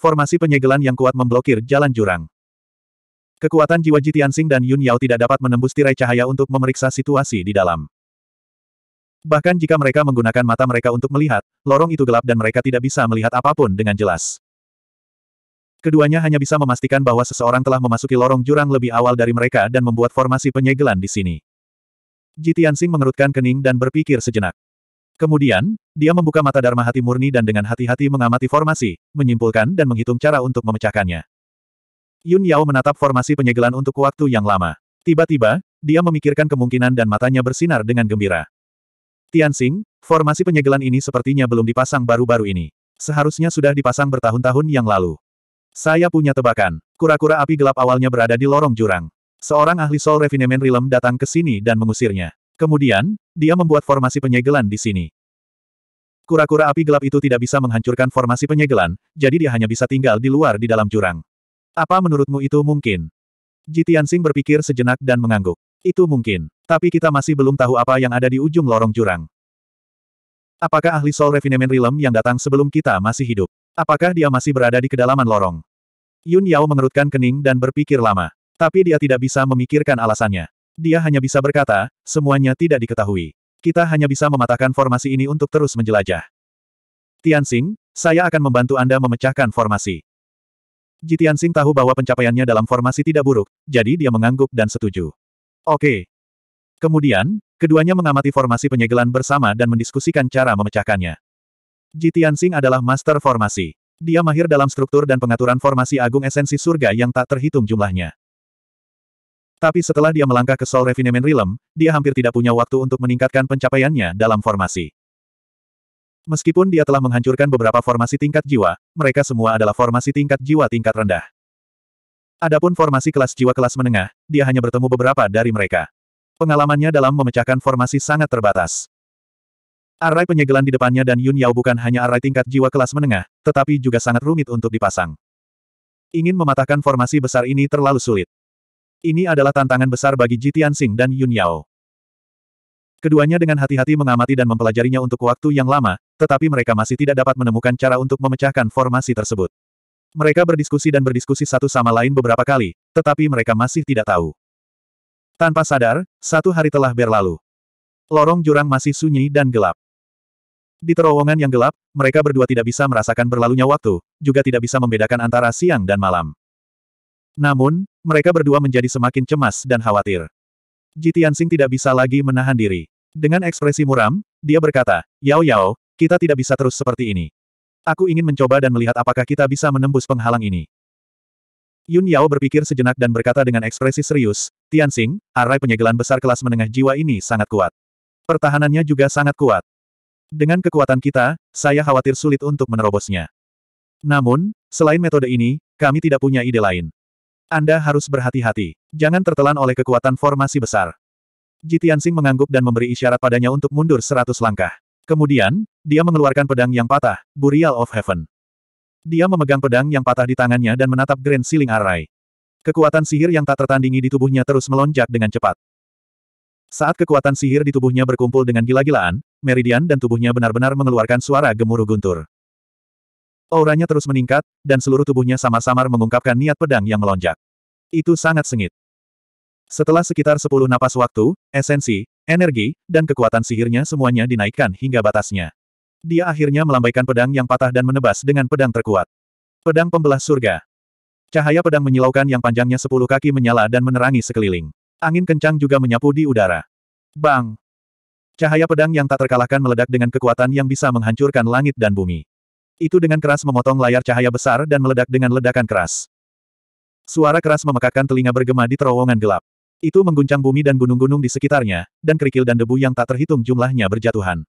Formasi penyegelan yang kuat memblokir jalan jurang. Kekuatan jiwa Jitiansing dan Yun Yao tidak dapat menembus tirai cahaya untuk memeriksa situasi di dalam. Bahkan jika mereka menggunakan mata mereka untuk melihat, lorong itu gelap dan mereka tidak bisa melihat apapun dengan jelas. Keduanya hanya bisa memastikan bahwa seseorang telah memasuki lorong jurang lebih awal dari mereka dan membuat formasi penyegelan di sini. Jitiansing mengerutkan kening dan berpikir sejenak. Kemudian, dia membuka mata Dharma hati murni dan dengan hati-hati mengamati formasi, menyimpulkan dan menghitung cara untuk memecahkannya. Yun Yao menatap formasi penyegelan untuk waktu yang lama. Tiba-tiba, dia memikirkan kemungkinan dan matanya bersinar dengan gembira. Tian Tianxing, formasi penyegelan ini sepertinya belum dipasang baru-baru ini. Seharusnya sudah dipasang bertahun-tahun yang lalu. Saya punya tebakan. Kura-kura api gelap awalnya berada di lorong jurang. Seorang ahli Soul Refinement Realm datang ke sini dan mengusirnya. Kemudian, dia membuat formasi penyegelan di sini. Kura-kura api gelap itu tidak bisa menghancurkan formasi penyegelan, jadi dia hanya bisa tinggal di luar di dalam jurang. Apa menurutmu itu mungkin? Jitian Sing berpikir sejenak dan mengangguk. Itu mungkin. Tapi kita masih belum tahu apa yang ada di ujung lorong jurang. Apakah ahli Soul Refinement Realm yang datang sebelum kita masih hidup? Apakah dia masih berada di kedalaman lorong? Yun Yao mengerutkan kening dan berpikir lama. Tapi dia tidak bisa memikirkan alasannya. Dia hanya bisa berkata, semuanya tidak diketahui. Kita hanya bisa mematahkan formasi ini untuk terus menjelajah. Tianxing, saya akan membantu Anda memecahkan formasi. Ji Tianxing tahu bahwa pencapaiannya dalam formasi tidak buruk, jadi dia mengangguk dan setuju. Oke. Kemudian, keduanya mengamati formasi penyegelan bersama dan mendiskusikan cara memecahkannya. Ji Tianxing adalah master formasi. Dia mahir dalam struktur dan pengaturan formasi agung esensi surga yang tak terhitung jumlahnya. Tapi setelah dia melangkah ke Soul Refinement Realm, dia hampir tidak punya waktu untuk meningkatkan pencapaiannya dalam formasi. Meskipun dia telah menghancurkan beberapa formasi tingkat jiwa, mereka semua adalah formasi tingkat jiwa tingkat rendah. Adapun formasi kelas jiwa kelas menengah, dia hanya bertemu beberapa dari mereka. Pengalamannya dalam memecahkan formasi sangat terbatas. Array penyegelan di depannya dan Yun Yao bukan hanya array tingkat jiwa kelas menengah, tetapi juga sangat rumit untuk dipasang. Ingin mematahkan formasi besar ini terlalu sulit. Ini adalah tantangan besar bagi Ji Tianxing dan Yun Yao. Keduanya dengan hati-hati mengamati dan mempelajarinya untuk waktu yang lama, tetapi mereka masih tidak dapat menemukan cara untuk memecahkan formasi tersebut. Mereka berdiskusi dan berdiskusi satu sama lain beberapa kali, tetapi mereka masih tidak tahu. Tanpa sadar, satu hari telah berlalu. Lorong jurang masih sunyi dan gelap. Di terowongan yang gelap, mereka berdua tidak bisa merasakan berlalunya waktu, juga tidak bisa membedakan antara siang dan malam. Namun, mereka berdua menjadi semakin cemas dan khawatir. Jitiansing tidak bisa lagi menahan diri. Dengan ekspresi muram, dia berkata, Yao Yao, kita tidak bisa terus seperti ini. Aku ingin mencoba dan melihat apakah kita bisa menembus penghalang ini. Yun Yao berpikir sejenak dan berkata dengan ekspresi serius, Tianxing, arai penyegelan besar kelas menengah jiwa ini sangat kuat. Pertahanannya juga sangat kuat. Dengan kekuatan kita, saya khawatir sulit untuk menerobosnya. Namun, selain metode ini, kami tidak punya ide lain. Anda harus berhati-hati. Jangan tertelan oleh kekuatan formasi besar. Jitiansing mengangguk dan memberi isyarat padanya untuk mundur seratus langkah. Kemudian, dia mengeluarkan pedang yang patah, Burial of Heaven. Dia memegang pedang yang patah di tangannya dan menatap Grand Ceiling Array. Kekuatan sihir yang tak tertandingi di tubuhnya terus melonjak dengan cepat. Saat kekuatan sihir di tubuhnya berkumpul dengan gila-gilaan, meridian dan tubuhnya benar-benar mengeluarkan suara gemuruh guntur. Auranya terus meningkat, dan seluruh tubuhnya sama samar mengungkapkan niat pedang yang melonjak. Itu sangat sengit. Setelah sekitar sepuluh napas waktu, esensi, energi, dan kekuatan sihirnya semuanya dinaikkan hingga batasnya. Dia akhirnya melambaikan pedang yang patah dan menebas dengan pedang terkuat. Pedang Pembelah Surga. Cahaya pedang menyilaukan yang panjangnya sepuluh kaki menyala dan menerangi sekeliling. Angin kencang juga menyapu di udara. Bang! Cahaya pedang yang tak terkalahkan meledak dengan kekuatan yang bisa menghancurkan langit dan bumi. Itu dengan keras memotong layar cahaya besar dan meledak dengan ledakan keras. Suara keras memekakkan telinga bergema di terowongan gelap. Itu mengguncang bumi dan gunung-gunung di sekitarnya, dan kerikil dan debu yang tak terhitung jumlahnya berjatuhan.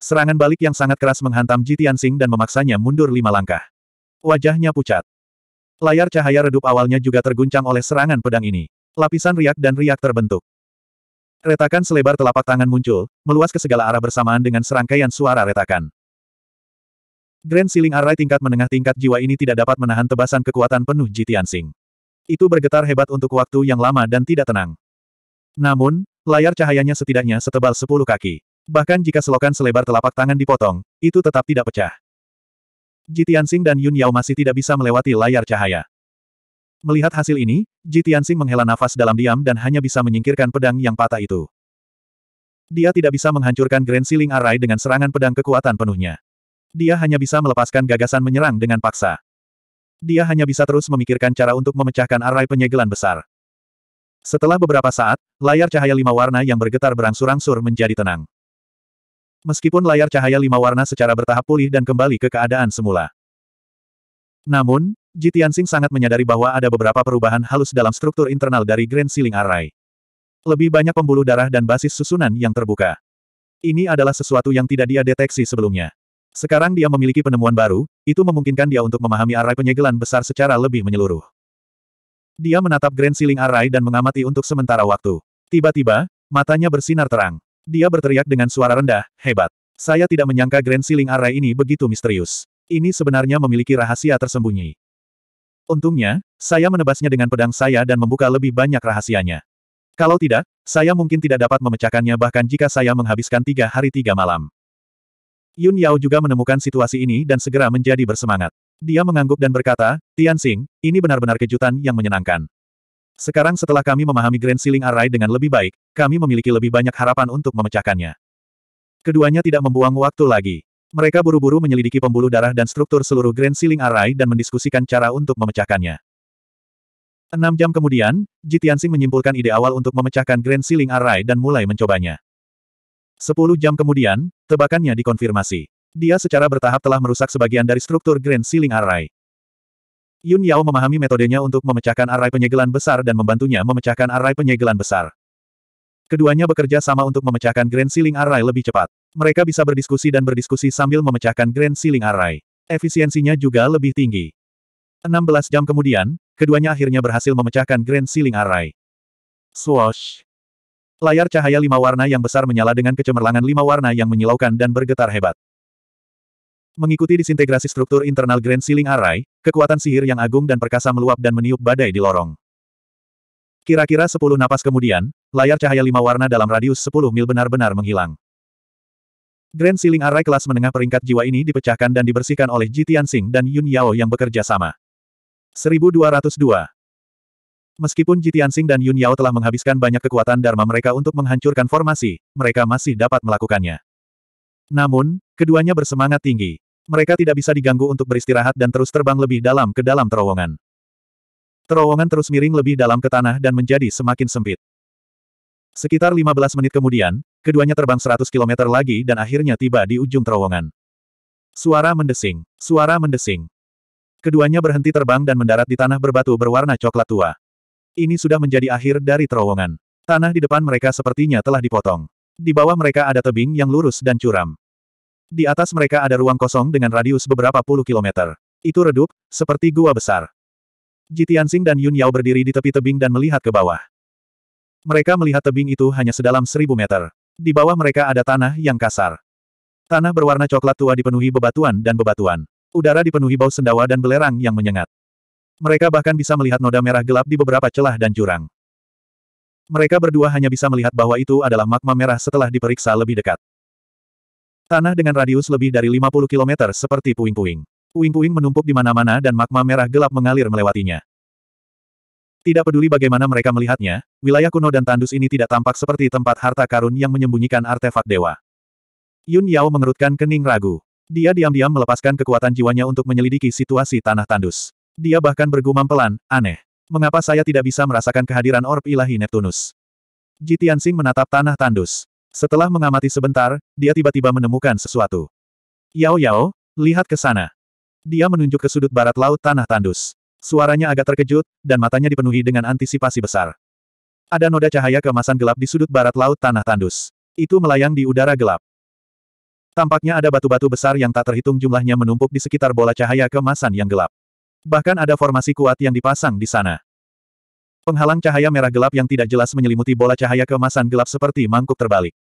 Serangan balik yang sangat keras menghantam Ji Tianxing dan memaksanya mundur lima langkah. Wajahnya pucat. Layar cahaya redup awalnya juga terguncang oleh serangan pedang ini. Lapisan riak dan riak terbentuk. Retakan selebar telapak tangan muncul, meluas ke segala arah bersamaan dengan serangkaian suara retakan. Grand Siling Array tingkat menengah tingkat jiwa ini tidak dapat menahan tebasan kekuatan penuh Jitian Sing. Itu bergetar hebat untuk waktu yang lama dan tidak tenang. Namun, layar cahayanya setidaknya setebal sepuluh kaki. Bahkan jika selokan selebar telapak tangan dipotong, itu tetap tidak pecah. Jitian Sing dan Yun Yao masih tidak bisa melewati layar cahaya. Melihat hasil ini, Jitian Sing menghela nafas dalam diam dan hanya bisa menyingkirkan pedang yang patah itu. Dia tidak bisa menghancurkan Grand Siling Array dengan serangan pedang kekuatan penuhnya. Dia hanya bisa melepaskan gagasan menyerang dengan paksa. Dia hanya bisa terus memikirkan cara untuk memecahkan arai penyegelan besar. Setelah beberapa saat, layar cahaya lima warna yang bergetar berangsur-angsur menjadi tenang. Meskipun layar cahaya lima warna secara bertahap pulih dan kembali ke keadaan semula. Namun, Jitiansing sangat menyadari bahwa ada beberapa perubahan halus dalam struktur internal dari Grand Ceiling Array. Lebih banyak pembuluh darah dan basis susunan yang terbuka. Ini adalah sesuatu yang tidak dia deteksi sebelumnya. Sekarang dia memiliki penemuan baru, itu memungkinkan dia untuk memahami arai penyegelan besar secara lebih menyeluruh. Dia menatap Grand Ceiling Arai dan mengamati untuk sementara waktu. Tiba-tiba, matanya bersinar terang. Dia berteriak dengan suara rendah, hebat. Saya tidak menyangka Grand Ceiling Arai ini begitu misterius. Ini sebenarnya memiliki rahasia tersembunyi. Untungnya, saya menebasnya dengan pedang saya dan membuka lebih banyak rahasianya. Kalau tidak, saya mungkin tidak dapat memecahkannya bahkan jika saya menghabiskan tiga hari tiga malam. Yun Yao juga menemukan situasi ini dan segera menjadi bersemangat. Dia mengangguk dan berkata, Tianxing, ini benar-benar kejutan yang menyenangkan. Sekarang setelah kami memahami Grand Ceiling Array dengan lebih baik, kami memiliki lebih banyak harapan untuk memecahkannya. Keduanya tidak membuang waktu lagi. Mereka buru-buru menyelidiki pembuluh darah dan struktur seluruh Grand Ceiling Array dan mendiskusikan cara untuk memecahkannya. Enam jam kemudian, Tianxing menyimpulkan ide awal untuk memecahkan Grand Ceiling Array dan mulai mencobanya. Sepuluh jam kemudian, tebakannya dikonfirmasi. Dia secara bertahap telah merusak sebagian dari struktur Grand Ceiling Array. Yun Yao memahami metodenya untuk memecahkan array penyegelan besar dan membantunya memecahkan array penyegelan besar. Keduanya bekerja sama untuk memecahkan Grand Ceiling Array lebih cepat. Mereka bisa berdiskusi dan berdiskusi sambil memecahkan Grand Ceiling Array. Efisiensinya juga lebih tinggi. 16 jam kemudian, keduanya akhirnya berhasil memecahkan Grand Ceiling Array. Swoosh! Layar cahaya lima warna yang besar menyala dengan kecemerlangan lima warna yang menyilaukan dan bergetar hebat. Mengikuti disintegrasi struktur internal Grand Ceiling Array, kekuatan sihir yang agung dan perkasa meluap dan meniup badai di lorong. Kira-kira sepuluh napas kemudian, layar cahaya lima warna dalam radius sepuluh mil benar-benar menghilang. Grand Ceiling Array kelas menengah peringkat jiwa ini dipecahkan dan dibersihkan oleh Ji Tianxing dan Yun Yao yang bekerja sama. 1202 Meskipun Tianxing dan Yun Yao telah menghabiskan banyak kekuatan Dharma mereka untuk menghancurkan formasi, mereka masih dapat melakukannya. Namun, keduanya bersemangat tinggi. Mereka tidak bisa diganggu untuk beristirahat dan terus terbang lebih dalam ke dalam terowongan. Terowongan terus miring lebih dalam ke tanah dan menjadi semakin sempit. Sekitar 15 menit kemudian, keduanya terbang 100 km lagi dan akhirnya tiba di ujung terowongan. Suara mendesing, suara mendesing. Keduanya berhenti terbang dan mendarat di tanah berbatu berwarna coklat tua. Ini sudah menjadi akhir dari terowongan. Tanah di depan mereka sepertinya telah dipotong. Di bawah mereka ada tebing yang lurus dan curam. Di atas mereka ada ruang kosong dengan radius beberapa puluh kilometer. Itu redup, seperti gua besar. Jitiansing dan Yun Yao berdiri di tepi tebing dan melihat ke bawah. Mereka melihat tebing itu hanya sedalam seribu meter. Di bawah mereka ada tanah yang kasar. Tanah berwarna coklat tua dipenuhi bebatuan dan bebatuan. Udara dipenuhi bau sendawa dan belerang yang menyengat. Mereka bahkan bisa melihat noda merah gelap di beberapa celah dan jurang. Mereka berdua hanya bisa melihat bahwa itu adalah magma merah setelah diperiksa lebih dekat. Tanah dengan radius lebih dari 50 km seperti puing-puing. Puing-puing menumpuk di mana-mana dan magma merah gelap mengalir melewatinya. Tidak peduli bagaimana mereka melihatnya, wilayah kuno dan tandus ini tidak tampak seperti tempat harta karun yang menyembunyikan artefak dewa. Yun Yao mengerutkan kening ragu. Dia diam-diam melepaskan kekuatan jiwanya untuk menyelidiki situasi tanah tandus. Dia bahkan bergumam pelan, aneh. Mengapa saya tidak bisa merasakan kehadiran orb ilahi Neptunus? Jitiansing menatap tanah tandus. Setelah mengamati sebentar, dia tiba-tiba menemukan sesuatu. Yao Yao, lihat ke sana. Dia menunjuk ke sudut barat laut tanah tandus. Suaranya agak terkejut, dan matanya dipenuhi dengan antisipasi besar. Ada noda cahaya kemasan gelap di sudut barat laut tanah tandus. Itu melayang di udara gelap. Tampaknya ada batu-batu besar yang tak terhitung jumlahnya menumpuk di sekitar bola cahaya kemasan yang gelap. Bahkan ada formasi kuat yang dipasang di sana. Penghalang cahaya merah gelap yang tidak jelas menyelimuti bola cahaya keemasan gelap seperti mangkuk terbalik.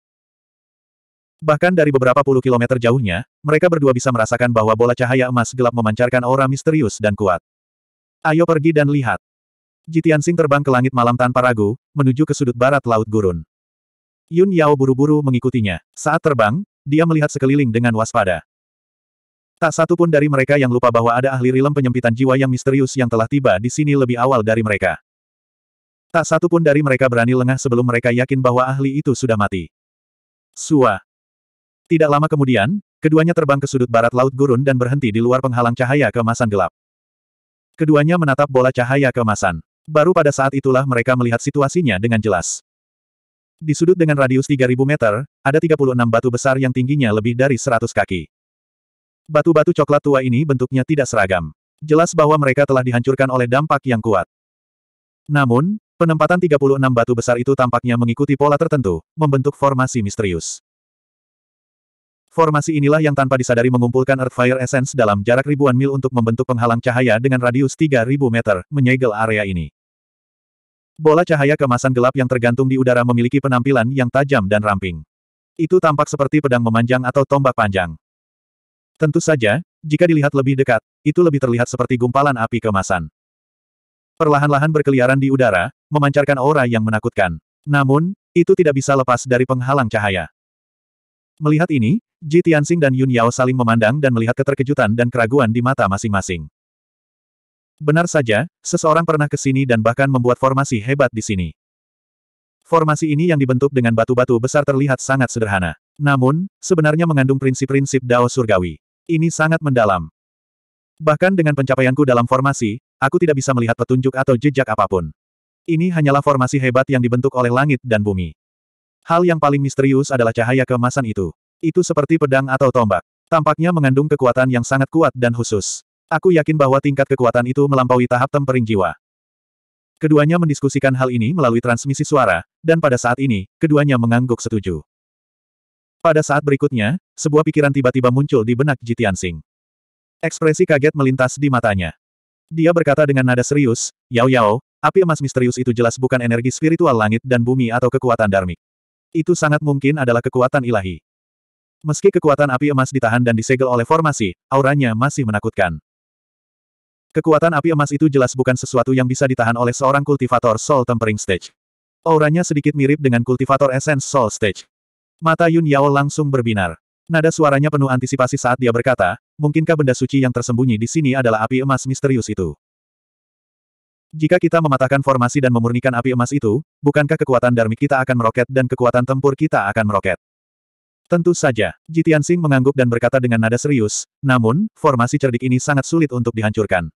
Bahkan dari beberapa puluh kilometer jauhnya, mereka berdua bisa merasakan bahwa bola cahaya emas gelap memancarkan aura misterius dan kuat. Ayo pergi dan lihat. Jitian Sing terbang ke langit malam tanpa ragu, menuju ke sudut barat Laut Gurun. Yun Yao buru-buru mengikutinya. Saat terbang, dia melihat sekeliling dengan waspada. Tak satu pun dari mereka yang lupa bahwa ada ahli rilem penyempitan jiwa yang misterius yang telah tiba di sini lebih awal dari mereka. Tak satu pun dari mereka berani lengah sebelum mereka yakin bahwa ahli itu sudah mati. Sua. Tidak lama kemudian, keduanya terbang ke sudut barat Laut Gurun dan berhenti di luar penghalang cahaya kemasan gelap. Keduanya menatap bola cahaya kemasan. Baru pada saat itulah mereka melihat situasinya dengan jelas. Di sudut dengan radius 3000 meter, ada 36 batu besar yang tingginya lebih dari 100 kaki. Batu-batu coklat tua ini bentuknya tidak seragam. Jelas bahwa mereka telah dihancurkan oleh dampak yang kuat. Namun, penempatan 36 batu besar itu tampaknya mengikuti pola tertentu, membentuk formasi misterius. Formasi inilah yang tanpa disadari mengumpulkan Earth Fire Essence dalam jarak ribuan mil untuk membentuk penghalang cahaya dengan radius 3000 meter, menyegel area ini. Bola cahaya kemasan gelap yang tergantung di udara memiliki penampilan yang tajam dan ramping. Itu tampak seperti pedang memanjang atau tombak panjang. Tentu saja, jika dilihat lebih dekat, itu lebih terlihat seperti gumpalan api kemasan. Perlahan-lahan berkeliaran di udara, memancarkan aura yang menakutkan. Namun, itu tidak bisa lepas dari penghalang cahaya. Melihat ini, Ji Tianxing dan Yun Yao saling memandang dan melihat keterkejutan dan keraguan di mata masing-masing. Benar saja, seseorang pernah ke sini dan bahkan membuat formasi hebat di sini. Formasi ini yang dibentuk dengan batu-batu besar terlihat sangat sederhana. Namun, sebenarnya mengandung prinsip-prinsip Dao Surgawi. Ini sangat mendalam. Bahkan dengan pencapaianku dalam formasi, aku tidak bisa melihat petunjuk atau jejak apapun. Ini hanyalah formasi hebat yang dibentuk oleh langit dan bumi. Hal yang paling misterius adalah cahaya kemasan itu. Itu seperti pedang atau tombak. Tampaknya mengandung kekuatan yang sangat kuat dan khusus. Aku yakin bahwa tingkat kekuatan itu melampaui tahap tempering jiwa. Keduanya mendiskusikan hal ini melalui transmisi suara, dan pada saat ini, keduanya mengangguk setuju. Pada saat berikutnya, sebuah pikiran tiba-tiba muncul di benak Jitian Sing. Ekspresi kaget melintas di matanya. Dia berkata dengan nada serius, Yao Yao, api emas misterius itu jelas bukan energi spiritual langit dan bumi atau kekuatan dharmik. Itu sangat mungkin adalah kekuatan ilahi. Meski kekuatan api emas ditahan dan disegel oleh formasi, auranya masih menakutkan. Kekuatan api emas itu jelas bukan sesuatu yang bisa ditahan oleh seorang kultivator Soul Tempering Stage. Auranya sedikit mirip dengan kultivator Essence Soul Stage. Mata Yun Yao langsung berbinar. Nada suaranya penuh antisipasi saat dia berkata, mungkinkah benda suci yang tersembunyi di sini adalah api emas misterius itu? Jika kita mematahkan formasi dan memurnikan api emas itu, bukankah kekuatan darmik kita akan meroket dan kekuatan tempur kita akan meroket? Tentu saja, Jitian Sing mengangguk dan berkata dengan nada serius, namun, formasi cerdik ini sangat sulit untuk dihancurkan.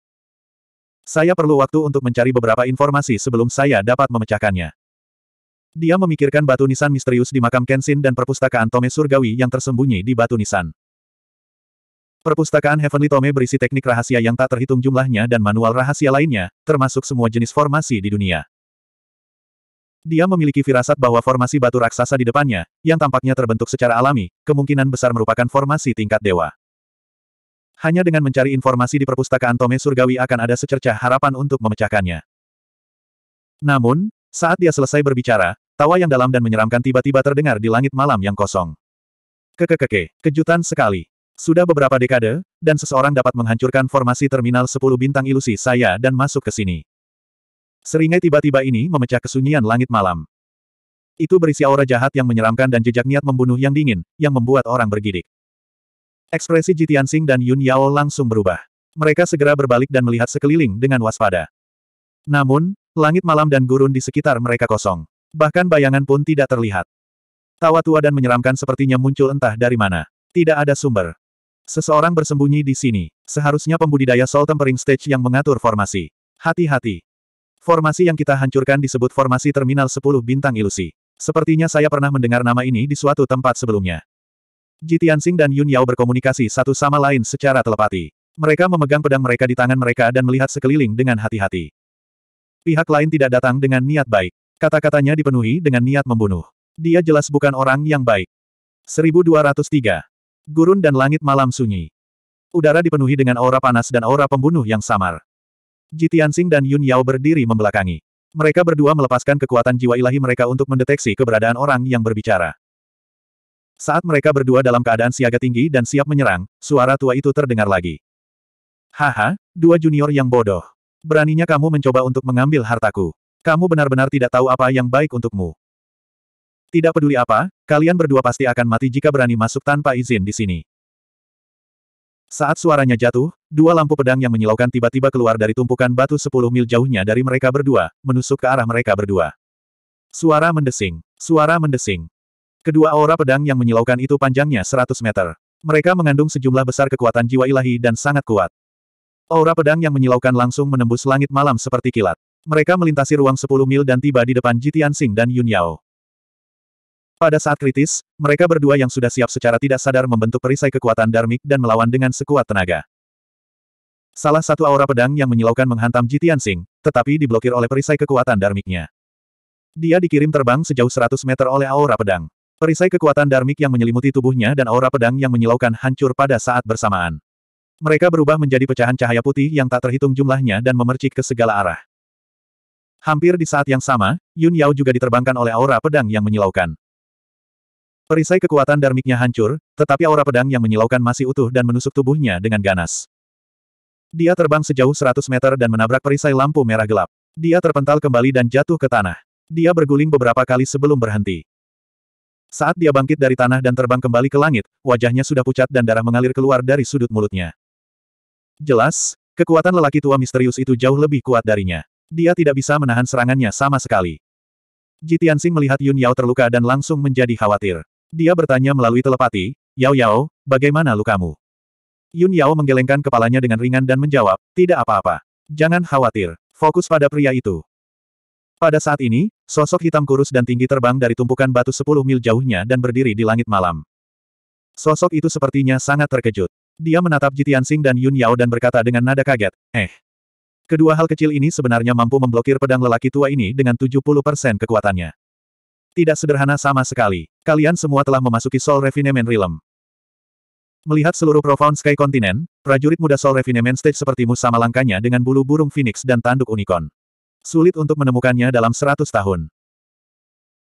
Saya perlu waktu untuk mencari beberapa informasi sebelum saya dapat memecahkannya. Dia memikirkan batu nisan misterius di makam Kenshin dan perpustakaan Tome Surgawi yang tersembunyi di batu nisan. Perpustakaan Heavenly Tome berisi teknik rahasia yang tak terhitung jumlahnya dan manual rahasia lainnya, termasuk semua jenis formasi di dunia. Dia memiliki firasat bahwa formasi batu raksasa di depannya, yang tampaknya terbentuk secara alami, kemungkinan besar merupakan formasi tingkat dewa. Hanya dengan mencari informasi di perpustakaan Tome Surgawi akan ada secercah harapan untuk memecahkannya. Namun, saat dia selesai berbicara, Tawa yang dalam dan menyeramkan tiba-tiba terdengar di langit malam yang kosong. Kekekeke, kejutan sekali. Sudah beberapa dekade, dan seseorang dapat menghancurkan formasi terminal 10 bintang ilusi saya dan masuk ke sini. Seringai tiba-tiba ini memecah kesunyian langit malam. Itu berisi aura jahat yang menyeramkan dan jejak niat membunuh yang dingin, yang membuat orang bergidik. Ekspresi Jitiansing dan Yun Yao langsung berubah. Mereka segera berbalik dan melihat sekeliling dengan waspada. Namun, langit malam dan gurun di sekitar mereka kosong. Bahkan bayangan pun tidak terlihat. Tawa tua dan menyeramkan sepertinya muncul entah dari mana. Tidak ada sumber. Seseorang bersembunyi di sini. Seharusnya pembudidaya Soul Tempering Stage yang mengatur formasi. Hati-hati. Formasi yang kita hancurkan disebut formasi Terminal 10 Bintang Ilusi. Sepertinya saya pernah mendengar nama ini di suatu tempat sebelumnya. Jitiansing dan Yun Yao berkomunikasi satu sama lain secara telepati. Mereka memegang pedang mereka di tangan mereka dan melihat sekeliling dengan hati-hati. Pihak lain tidak datang dengan niat baik. Kata-katanya dipenuhi dengan niat membunuh. Dia jelas bukan orang yang baik. 1203. Gurun dan langit malam sunyi. Udara dipenuhi dengan aura panas dan aura pembunuh yang samar. Jitiansing dan Yun Yao berdiri membelakangi. Mereka berdua melepaskan kekuatan jiwa ilahi mereka untuk mendeteksi keberadaan orang yang berbicara. Saat mereka berdua dalam keadaan siaga tinggi dan siap menyerang, suara tua itu terdengar lagi. Haha, dua junior yang bodoh. Beraninya kamu mencoba untuk mengambil hartaku. Kamu benar-benar tidak tahu apa yang baik untukmu. Tidak peduli apa, kalian berdua pasti akan mati jika berani masuk tanpa izin di sini. Saat suaranya jatuh, dua lampu pedang yang menyilaukan tiba-tiba keluar dari tumpukan batu sepuluh mil jauhnya dari mereka berdua, menusuk ke arah mereka berdua. Suara mendesing. Suara mendesing. Kedua aura pedang yang menyilaukan itu panjangnya seratus meter. Mereka mengandung sejumlah besar kekuatan jiwa ilahi dan sangat kuat. Aura pedang yang menyilaukan langsung menembus langit malam seperti kilat. Mereka melintasi ruang 10 mil dan tiba di depan Jitian Sing dan Yun Yao. Pada saat kritis, mereka berdua yang sudah siap secara tidak sadar membentuk perisai kekuatan Darmik dan melawan dengan sekuat tenaga. Salah satu aura pedang yang menyilaukan menghantam Jitian Sing, tetapi diblokir oleh perisai kekuatan Darmiknya. Dia dikirim terbang sejauh 100 meter oleh aura pedang. Perisai kekuatan Darmik yang menyelimuti tubuhnya dan aura pedang yang menyilaukan hancur pada saat bersamaan. Mereka berubah menjadi pecahan cahaya putih yang tak terhitung jumlahnya dan memercik ke segala arah. Hampir di saat yang sama, Yun Yao juga diterbangkan oleh aura pedang yang menyilaukan. Perisai kekuatan darmiknya hancur, tetapi aura pedang yang menyilaukan masih utuh dan menusuk tubuhnya dengan ganas. Dia terbang sejauh 100 meter dan menabrak perisai lampu merah gelap. Dia terpental kembali dan jatuh ke tanah. Dia berguling beberapa kali sebelum berhenti. Saat dia bangkit dari tanah dan terbang kembali ke langit, wajahnya sudah pucat dan darah mengalir keluar dari sudut mulutnya. Jelas, kekuatan lelaki tua misterius itu jauh lebih kuat darinya. Dia tidak bisa menahan serangannya sama sekali. Jitiansing melihat Yun Yao terluka dan langsung menjadi khawatir. Dia bertanya melalui telepati, Yao Yao, bagaimana lukamu? Yun Yao menggelengkan kepalanya dengan ringan dan menjawab, tidak apa-apa. Jangan khawatir, fokus pada pria itu. Pada saat ini, sosok hitam kurus dan tinggi terbang dari tumpukan batu sepuluh mil jauhnya dan berdiri di langit malam. Sosok itu sepertinya sangat terkejut. Dia menatap Jitiansing dan Yun Yao dan berkata dengan nada kaget, eh, Kedua hal kecil ini sebenarnya mampu memblokir pedang lelaki tua ini dengan 70% kekuatannya. Tidak sederhana sama sekali. Kalian semua telah memasuki Soul Refinement Realm. Melihat seluruh Profound Sky Continent, prajurit muda Soul Refinement Stage sepertimu sama langkanya dengan bulu burung phoenix dan tanduk unicorn. Sulit untuk menemukannya dalam 100 tahun.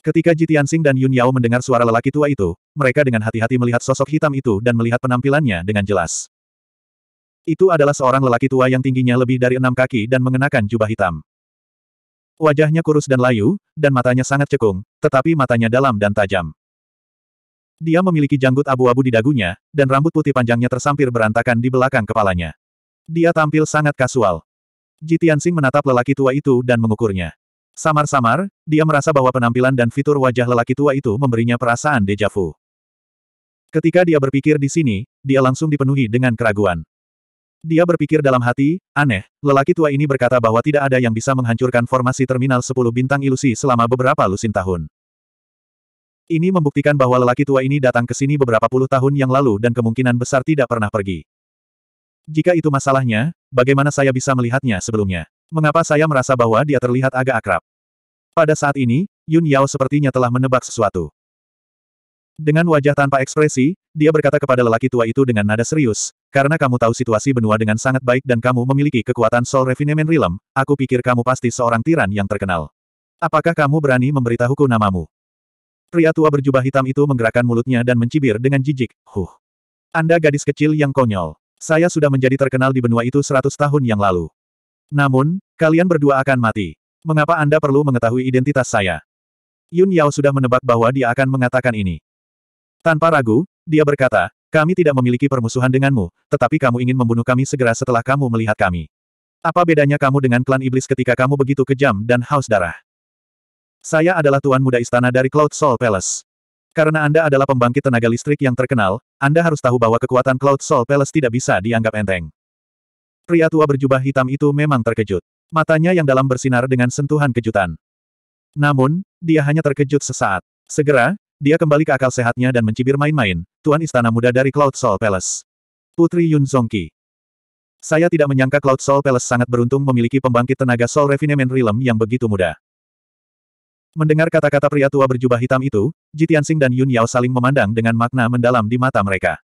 Ketika Jitian Sing dan Yun Yao mendengar suara lelaki tua itu, mereka dengan hati-hati melihat sosok hitam itu dan melihat penampilannya dengan jelas. Itu adalah seorang lelaki tua yang tingginya lebih dari enam kaki dan mengenakan jubah hitam. Wajahnya kurus dan layu, dan matanya sangat cekung, tetapi matanya dalam dan tajam. Dia memiliki janggut abu-abu di dagunya, dan rambut putih panjangnya tersampir berantakan di belakang kepalanya. Dia tampil sangat kasual. Jitiansing menatap lelaki tua itu dan mengukurnya. Samar-samar, dia merasa bahwa penampilan dan fitur wajah lelaki tua itu memberinya perasaan dejavu. Ketika dia berpikir di sini, dia langsung dipenuhi dengan keraguan. Dia berpikir dalam hati, aneh, lelaki tua ini berkata bahwa tidak ada yang bisa menghancurkan formasi terminal 10 bintang ilusi selama beberapa lusin tahun. Ini membuktikan bahwa lelaki tua ini datang ke sini beberapa puluh tahun yang lalu dan kemungkinan besar tidak pernah pergi. Jika itu masalahnya, bagaimana saya bisa melihatnya sebelumnya? Mengapa saya merasa bahwa dia terlihat agak akrab? Pada saat ini, Yun Yao sepertinya telah menebak sesuatu. Dengan wajah tanpa ekspresi, dia berkata kepada lelaki tua itu dengan nada serius, karena kamu tahu situasi benua dengan sangat baik dan kamu memiliki kekuatan Soul Refinement Realm, aku pikir kamu pasti seorang tiran yang terkenal. Apakah kamu berani memberitahuku namamu? Pria tua berjubah hitam itu menggerakkan mulutnya dan mencibir dengan jijik, huh. Anda gadis kecil yang konyol. Saya sudah menjadi terkenal di benua itu seratus tahun yang lalu. Namun, kalian berdua akan mati. Mengapa Anda perlu mengetahui identitas saya? Yun Yao sudah menebak bahwa dia akan mengatakan ini. Tanpa ragu, dia berkata, kami tidak memiliki permusuhan denganmu, tetapi kamu ingin membunuh kami segera setelah kamu melihat kami. Apa bedanya kamu dengan klan iblis ketika kamu begitu kejam dan haus darah? Saya adalah tuan muda istana dari Cloud Soul Palace. Karena Anda adalah pembangkit tenaga listrik yang terkenal, Anda harus tahu bahwa kekuatan Cloud Soul Palace tidak bisa dianggap enteng. Pria tua berjubah hitam itu memang terkejut. Matanya yang dalam bersinar dengan sentuhan kejutan. Namun, dia hanya terkejut sesaat. Segera, dia kembali ke akal sehatnya dan mencibir main-main, Tuan Istana Muda dari Cloud Soul Palace. Putri Yun Zongqi. Saya tidak menyangka Cloud Soul Palace sangat beruntung memiliki pembangkit tenaga Soul Refinement Realm yang begitu muda. Mendengar kata-kata pria tua berjubah hitam itu, Ji Tianxing dan Yun Yao saling memandang dengan makna mendalam di mata mereka.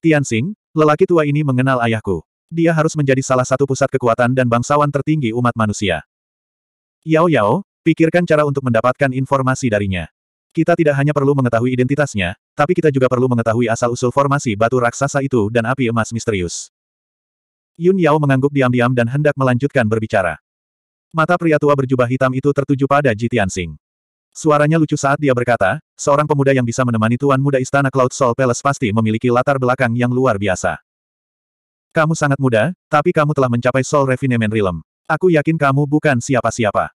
Tianxing, lelaki tua ini mengenal ayahku. Dia harus menjadi salah satu pusat kekuatan dan bangsawan tertinggi umat manusia. Yao Yao, pikirkan cara untuk mendapatkan informasi darinya. Kita tidak hanya perlu mengetahui identitasnya, tapi kita juga perlu mengetahui asal-usul formasi batu raksasa itu dan api emas misterius. Yun Yao mengangguk diam-diam dan hendak melanjutkan berbicara. Mata pria tua berjubah hitam itu tertuju pada Ji Tianxing. Suaranya lucu saat dia berkata, seorang pemuda yang bisa menemani tuan muda istana Cloud Soul Palace pasti memiliki latar belakang yang luar biasa. Kamu sangat muda, tapi kamu telah mencapai Soul Refinement Realm. Aku yakin kamu bukan siapa-siapa.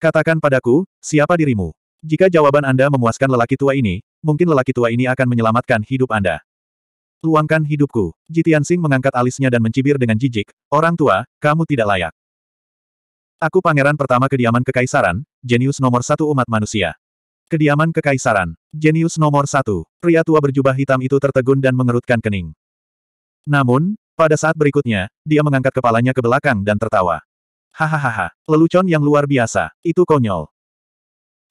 Katakan padaku, siapa dirimu? Jika jawaban Anda memuaskan lelaki tua ini, mungkin lelaki tua ini akan menyelamatkan hidup Anda. Luangkan hidupku. Jitian Sing mengangkat alisnya dan mencibir dengan jijik, Orang tua, kamu tidak layak. Aku pangeran pertama kediaman kekaisaran, jenius nomor satu umat manusia. Kediaman kekaisaran, jenius nomor satu, pria tua berjubah hitam itu tertegun dan mengerutkan kening. Namun, pada saat berikutnya, dia mengangkat kepalanya ke belakang dan tertawa. Hahaha, lelucon yang luar biasa, itu konyol.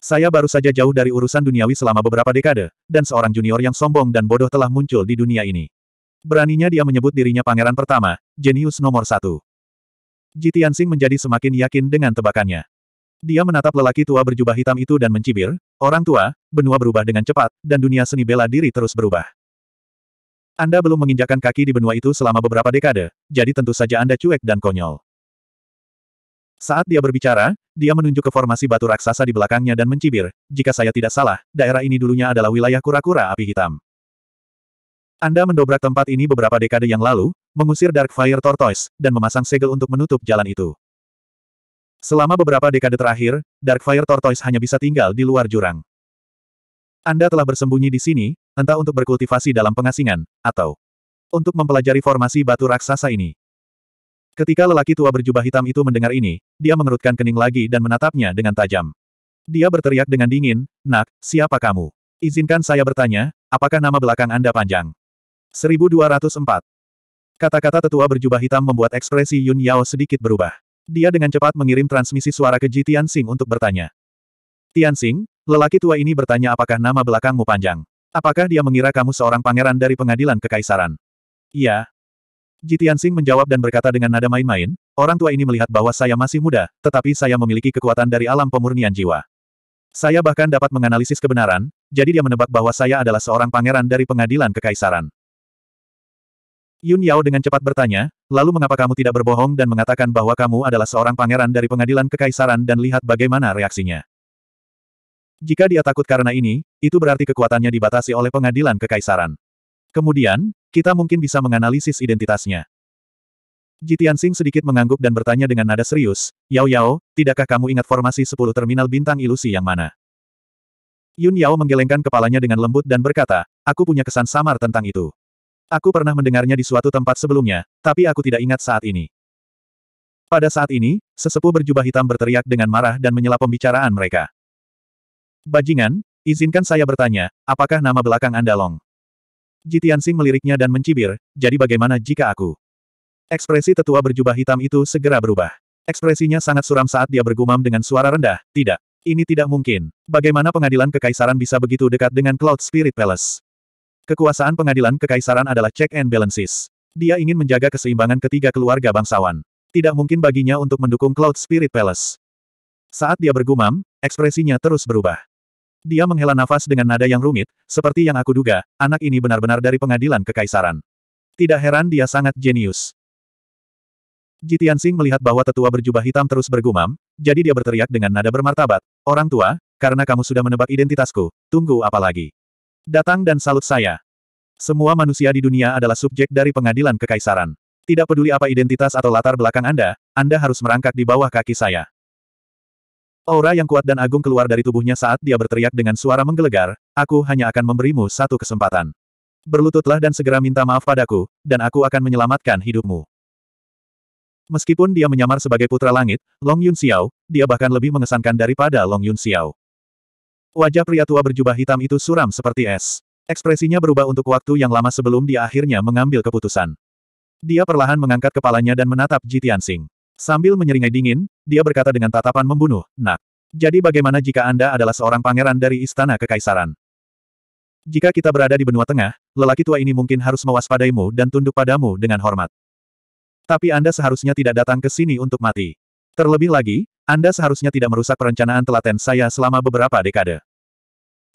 Saya baru saja jauh dari urusan duniawi selama beberapa dekade, dan seorang junior yang sombong dan bodoh telah muncul di dunia ini. Beraninya dia menyebut dirinya pangeran pertama, jenius nomor satu. Ji Tianxing menjadi semakin yakin dengan tebakannya. Dia menatap lelaki tua berjubah hitam itu dan mencibir, orang tua, benua berubah dengan cepat, dan dunia seni bela diri terus berubah. Anda belum menginjakan kaki di benua itu selama beberapa dekade, jadi tentu saja Anda cuek dan konyol. Saat dia berbicara, dia menunjuk ke formasi batu raksasa di belakangnya dan mencibir, jika saya tidak salah, daerah ini dulunya adalah wilayah kura-kura api hitam. Anda mendobrak tempat ini beberapa dekade yang lalu, mengusir Darkfire Tortoise, dan memasang segel untuk menutup jalan itu. Selama beberapa dekade terakhir, Darkfire Tortoise hanya bisa tinggal di luar jurang. Anda telah bersembunyi di sini, entah untuk berkultivasi dalam pengasingan, atau untuk mempelajari formasi batu raksasa ini. Ketika lelaki tua berjubah hitam itu mendengar ini, dia mengerutkan kening lagi dan menatapnya dengan tajam. Dia berteriak dengan dingin, Nak, siapa kamu? Izinkan saya bertanya, apakah nama belakang Anda panjang? 1204. Kata-kata tetua berjubah hitam membuat ekspresi Yun Yao sedikit berubah. Dia dengan cepat mengirim transmisi suara ke Ji Tianxing untuk bertanya. Tianxing, lelaki tua ini bertanya apakah nama belakangmu panjang. Apakah dia mengira kamu seorang pangeran dari pengadilan kekaisaran? Iya, Jitian Sing menjawab dan berkata dengan nada main-main, orang tua ini melihat bahwa saya masih muda, tetapi saya memiliki kekuatan dari alam pemurnian jiwa. Saya bahkan dapat menganalisis kebenaran, jadi dia menebak bahwa saya adalah seorang pangeran dari pengadilan kekaisaran. Yun Yao dengan cepat bertanya, lalu mengapa kamu tidak berbohong dan mengatakan bahwa kamu adalah seorang pangeran dari pengadilan kekaisaran dan lihat bagaimana reaksinya. Jika dia takut karena ini, itu berarti kekuatannya dibatasi oleh pengadilan kekaisaran. Kemudian, kita mungkin bisa menganalisis identitasnya. Jitian Sing sedikit mengangguk dan bertanya dengan nada serius, Yao Yao, tidakkah kamu ingat formasi 10 terminal bintang ilusi yang mana? Yun Yao menggelengkan kepalanya dengan lembut dan berkata, aku punya kesan samar tentang itu. Aku pernah mendengarnya di suatu tempat sebelumnya, tapi aku tidak ingat saat ini. Pada saat ini, sesepuh berjubah hitam berteriak dengan marah dan menyela pembicaraan mereka. Bajingan, izinkan saya bertanya, apakah nama belakang Anda Long? Jitiansing meliriknya dan mencibir, jadi bagaimana jika aku? Ekspresi tetua berjubah hitam itu segera berubah. Ekspresinya sangat suram saat dia bergumam dengan suara rendah, tidak. Ini tidak mungkin. Bagaimana pengadilan kekaisaran bisa begitu dekat dengan Cloud Spirit Palace? Kekuasaan pengadilan kekaisaran adalah check and balances. Dia ingin menjaga keseimbangan ketiga keluarga bangsawan. Tidak mungkin baginya untuk mendukung Cloud Spirit Palace. Saat dia bergumam, ekspresinya terus berubah. Dia menghela nafas dengan nada yang rumit, seperti yang aku duga, anak ini benar-benar dari pengadilan kekaisaran. Tidak heran dia sangat jenius. Jitian Singh melihat bahwa tetua berjubah hitam terus bergumam, jadi dia berteriak dengan nada bermartabat, Orang tua, karena kamu sudah menebak identitasku, tunggu apa lagi? Datang dan salut saya. Semua manusia di dunia adalah subjek dari pengadilan kekaisaran. Tidak peduli apa identitas atau latar belakang Anda, Anda harus merangkak di bawah kaki saya. Aura yang kuat dan agung keluar dari tubuhnya saat dia berteriak dengan suara menggelegar, aku hanya akan memberimu satu kesempatan. Berlututlah dan segera minta maaf padaku, dan aku akan menyelamatkan hidupmu. Meskipun dia menyamar sebagai putra langit, Long Yun Xiao, dia bahkan lebih mengesankan daripada Long Yun Xiao. Wajah pria tua berjubah hitam itu suram seperti es. Ekspresinya berubah untuk waktu yang lama sebelum dia akhirnya mengambil keputusan. Dia perlahan mengangkat kepalanya dan menatap Jitian Sing. Sambil menyeringai dingin, dia berkata dengan tatapan membunuh, nak. Jadi bagaimana jika Anda adalah seorang pangeran dari istana kekaisaran? Jika kita berada di benua tengah, lelaki tua ini mungkin harus mewaspadaimu dan tunduk padamu dengan hormat. Tapi Anda seharusnya tidak datang ke sini untuk mati. Terlebih lagi, Anda seharusnya tidak merusak perencanaan telaten saya selama beberapa dekade.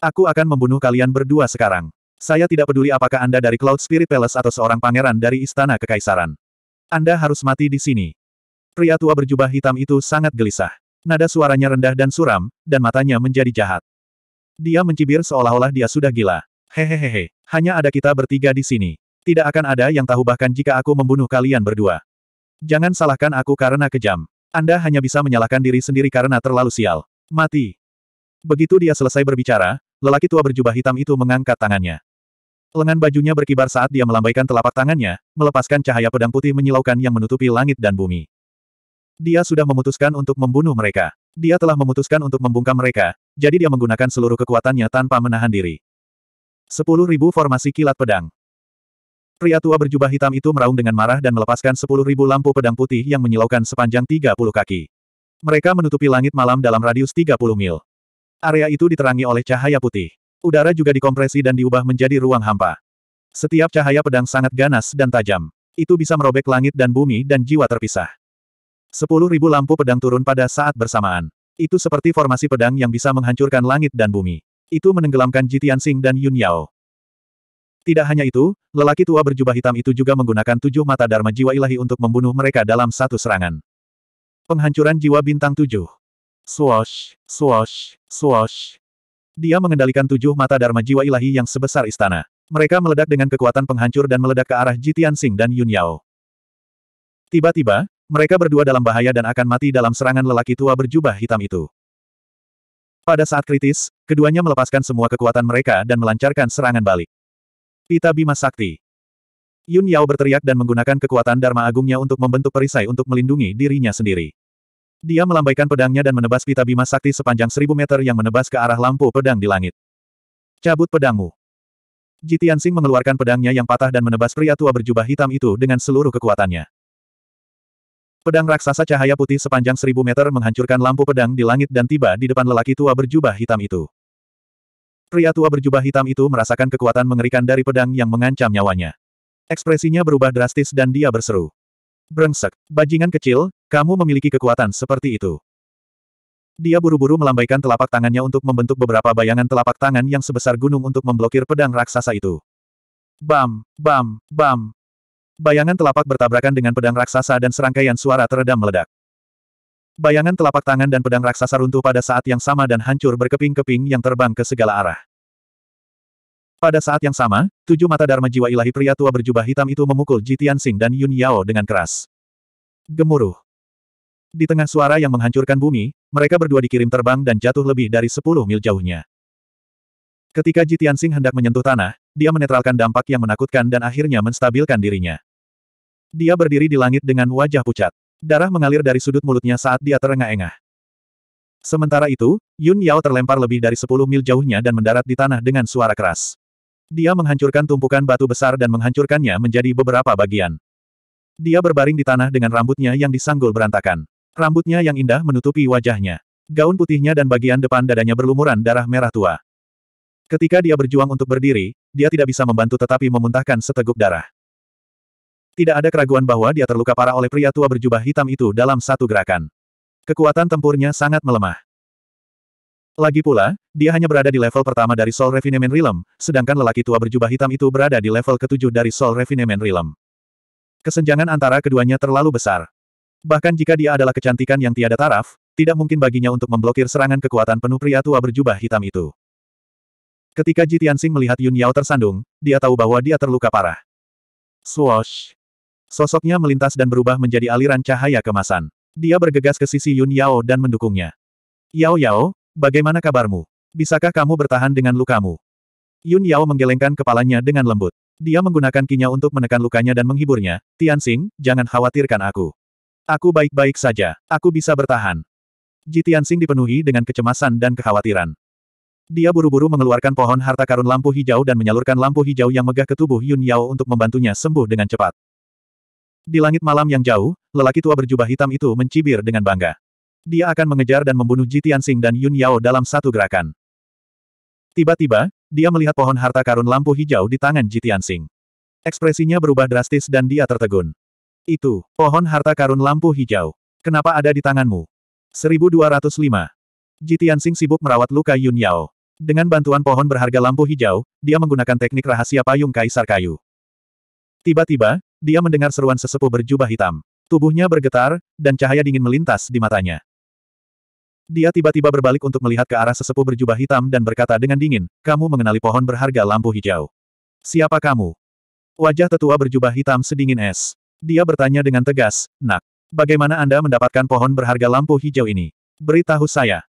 Aku akan membunuh kalian berdua sekarang. Saya tidak peduli apakah Anda dari Cloud Spirit Palace atau seorang pangeran dari Istana Kekaisaran. Anda harus mati di sini. Pria tua berjubah hitam itu sangat gelisah. Nada suaranya rendah dan suram, dan matanya menjadi jahat. Dia mencibir seolah-olah dia sudah gila. Hehehehe, hanya ada kita bertiga di sini. Tidak akan ada yang tahu bahkan jika aku membunuh kalian berdua. Jangan salahkan aku karena kejam. Anda hanya bisa menyalahkan diri sendiri karena terlalu sial. Mati. Begitu dia selesai berbicara, lelaki tua berjubah hitam itu mengangkat tangannya. Lengan bajunya berkibar saat dia melambaikan telapak tangannya, melepaskan cahaya pedang putih menyilaukan yang menutupi langit dan bumi. Dia sudah memutuskan untuk membunuh mereka. Dia telah memutuskan untuk membungkam mereka, jadi dia menggunakan seluruh kekuatannya tanpa menahan diri. Sepuluh ribu formasi kilat pedang. Pria tua berjubah hitam itu meraung dengan marah dan melepaskan sepuluh ribu lampu pedang putih yang menyilaukan sepanjang tiga puluh kaki. Mereka menutupi langit malam dalam radius tiga puluh mil. Area itu diterangi oleh cahaya putih. Udara juga dikompresi dan diubah menjadi ruang hampa. Setiap cahaya pedang sangat ganas dan tajam. Itu bisa merobek langit dan bumi dan jiwa terpisah. Sepuluh ribu lampu pedang turun pada saat bersamaan. Itu seperti formasi pedang yang bisa menghancurkan langit dan bumi. Itu menenggelamkan Jitian Sing dan Yun Yao. Tidak hanya itu, lelaki tua berjubah hitam itu juga menggunakan tujuh mata Dharma Jiwa Ilahi untuk membunuh mereka dalam satu serangan. Penghancuran jiwa bintang tujuh. Swash, swash, swash. Dia mengendalikan tujuh mata Dharma Jiwa Ilahi yang sebesar istana. Mereka meledak dengan kekuatan penghancur dan meledak ke arah Jitian Sing dan Yun Yao. Tiba-tiba, mereka berdua dalam bahaya dan akan mati dalam serangan lelaki tua berjubah hitam itu. Pada saat kritis, keduanya melepaskan semua kekuatan mereka dan melancarkan serangan balik. Pita Bima Sakti Yun Yao berteriak dan menggunakan kekuatan Dharma Agungnya untuk membentuk perisai untuk melindungi dirinya sendiri. Dia melambaikan pedangnya dan menebas pita Bima Sakti sepanjang seribu meter yang menebas ke arah lampu pedang di langit. Cabut pedangmu. Jitiansing mengeluarkan pedangnya yang patah dan menebas pria tua berjubah hitam itu dengan seluruh kekuatannya. Pedang raksasa cahaya putih sepanjang seribu meter menghancurkan lampu pedang di langit dan tiba di depan lelaki tua berjubah hitam itu. Pria tua berjubah hitam itu merasakan kekuatan mengerikan dari pedang yang mengancam nyawanya. Ekspresinya berubah drastis dan dia berseru. Brengsek, bajingan kecil, kamu memiliki kekuatan seperti itu. Dia buru-buru melambaikan telapak tangannya untuk membentuk beberapa bayangan telapak tangan yang sebesar gunung untuk memblokir pedang raksasa itu. Bam, bam, bam, Bayangan telapak bertabrakan dengan pedang raksasa dan serangkaian suara teredam meledak. Bayangan telapak tangan dan pedang raksasa runtuh pada saat yang sama dan hancur berkeping-keping yang terbang ke segala arah. Pada saat yang sama, tujuh mata Dharma Jiwa Ilahi pria tua berjubah hitam itu memukul Ji Tianxing dan Yun Yao dengan keras. Gemuruh. Di tengah suara yang menghancurkan bumi, mereka berdua dikirim terbang dan jatuh lebih dari sepuluh mil jauhnya. Ketika Ji Tianxing hendak menyentuh tanah, dia menetralkan dampak yang menakutkan dan akhirnya menstabilkan dirinya. Dia berdiri di langit dengan wajah pucat. Darah mengalir dari sudut mulutnya saat dia terengah-engah. Sementara itu, Yun Yao terlempar lebih dari 10 mil jauhnya dan mendarat di tanah dengan suara keras. Dia menghancurkan tumpukan batu besar dan menghancurkannya menjadi beberapa bagian. Dia berbaring di tanah dengan rambutnya yang disanggul berantakan. Rambutnya yang indah menutupi wajahnya. Gaun putihnya dan bagian depan dadanya berlumuran darah merah tua. Ketika dia berjuang untuk berdiri, dia tidak bisa membantu tetapi memuntahkan seteguk darah. Tidak ada keraguan bahwa dia terluka parah oleh pria tua berjubah hitam itu dalam satu gerakan. Kekuatan tempurnya sangat melemah. Lagi pula, dia hanya berada di level pertama dari Soul Refinement Realm, sedangkan lelaki tua berjubah hitam itu berada di level ketujuh dari Soul Refinement Realm. Kesenjangan antara keduanya terlalu besar. Bahkan jika dia adalah kecantikan yang tiada taraf, tidak mungkin baginya untuk memblokir serangan kekuatan penuh pria tua berjubah hitam itu. Ketika Ji Tianxing melihat Yun Yao tersandung, dia tahu bahwa dia terluka parah. Swoosh! Sosoknya melintas dan berubah menjadi aliran cahaya kemasan. Dia bergegas ke sisi Yun Yao dan mendukungnya. Yao Yao, bagaimana kabarmu? Bisakah kamu bertahan dengan lukamu? Yun Yao menggelengkan kepalanya dengan lembut. Dia menggunakan kinya untuk menekan lukanya dan menghiburnya, Tian Tianxing, jangan khawatirkan aku. Aku baik-baik saja, aku bisa bertahan. Ji Tian Tianxing dipenuhi dengan kecemasan dan kekhawatiran. Dia buru-buru mengeluarkan pohon harta karun lampu hijau dan menyalurkan lampu hijau yang megah ke tubuh Yun Yao untuk membantunya sembuh dengan cepat. Di langit malam yang jauh, lelaki tua berjubah hitam itu mencibir dengan bangga. Dia akan mengejar dan membunuh Jitian Sing dan Yun Yao dalam satu gerakan. Tiba-tiba, dia melihat pohon harta karun lampu hijau di tangan Jitian Sing. Ekspresinya berubah drastis dan dia tertegun. Itu, pohon harta karun lampu hijau. Kenapa ada di tanganmu? 1205. Jitian Sing sibuk merawat luka Yun Yao. Dengan bantuan pohon berharga lampu hijau, dia menggunakan teknik rahasia payung kaisar kayu. Tiba-tiba, dia mendengar seruan sesepuh berjubah hitam. Tubuhnya bergetar, dan cahaya dingin melintas di matanya. Dia tiba-tiba berbalik untuk melihat ke arah sesepuh berjubah hitam dan berkata dengan dingin, kamu mengenali pohon berharga lampu hijau. Siapa kamu? Wajah tetua berjubah hitam sedingin es. Dia bertanya dengan tegas, nak, bagaimana Anda mendapatkan pohon berharga lampu hijau ini? Beritahu saya.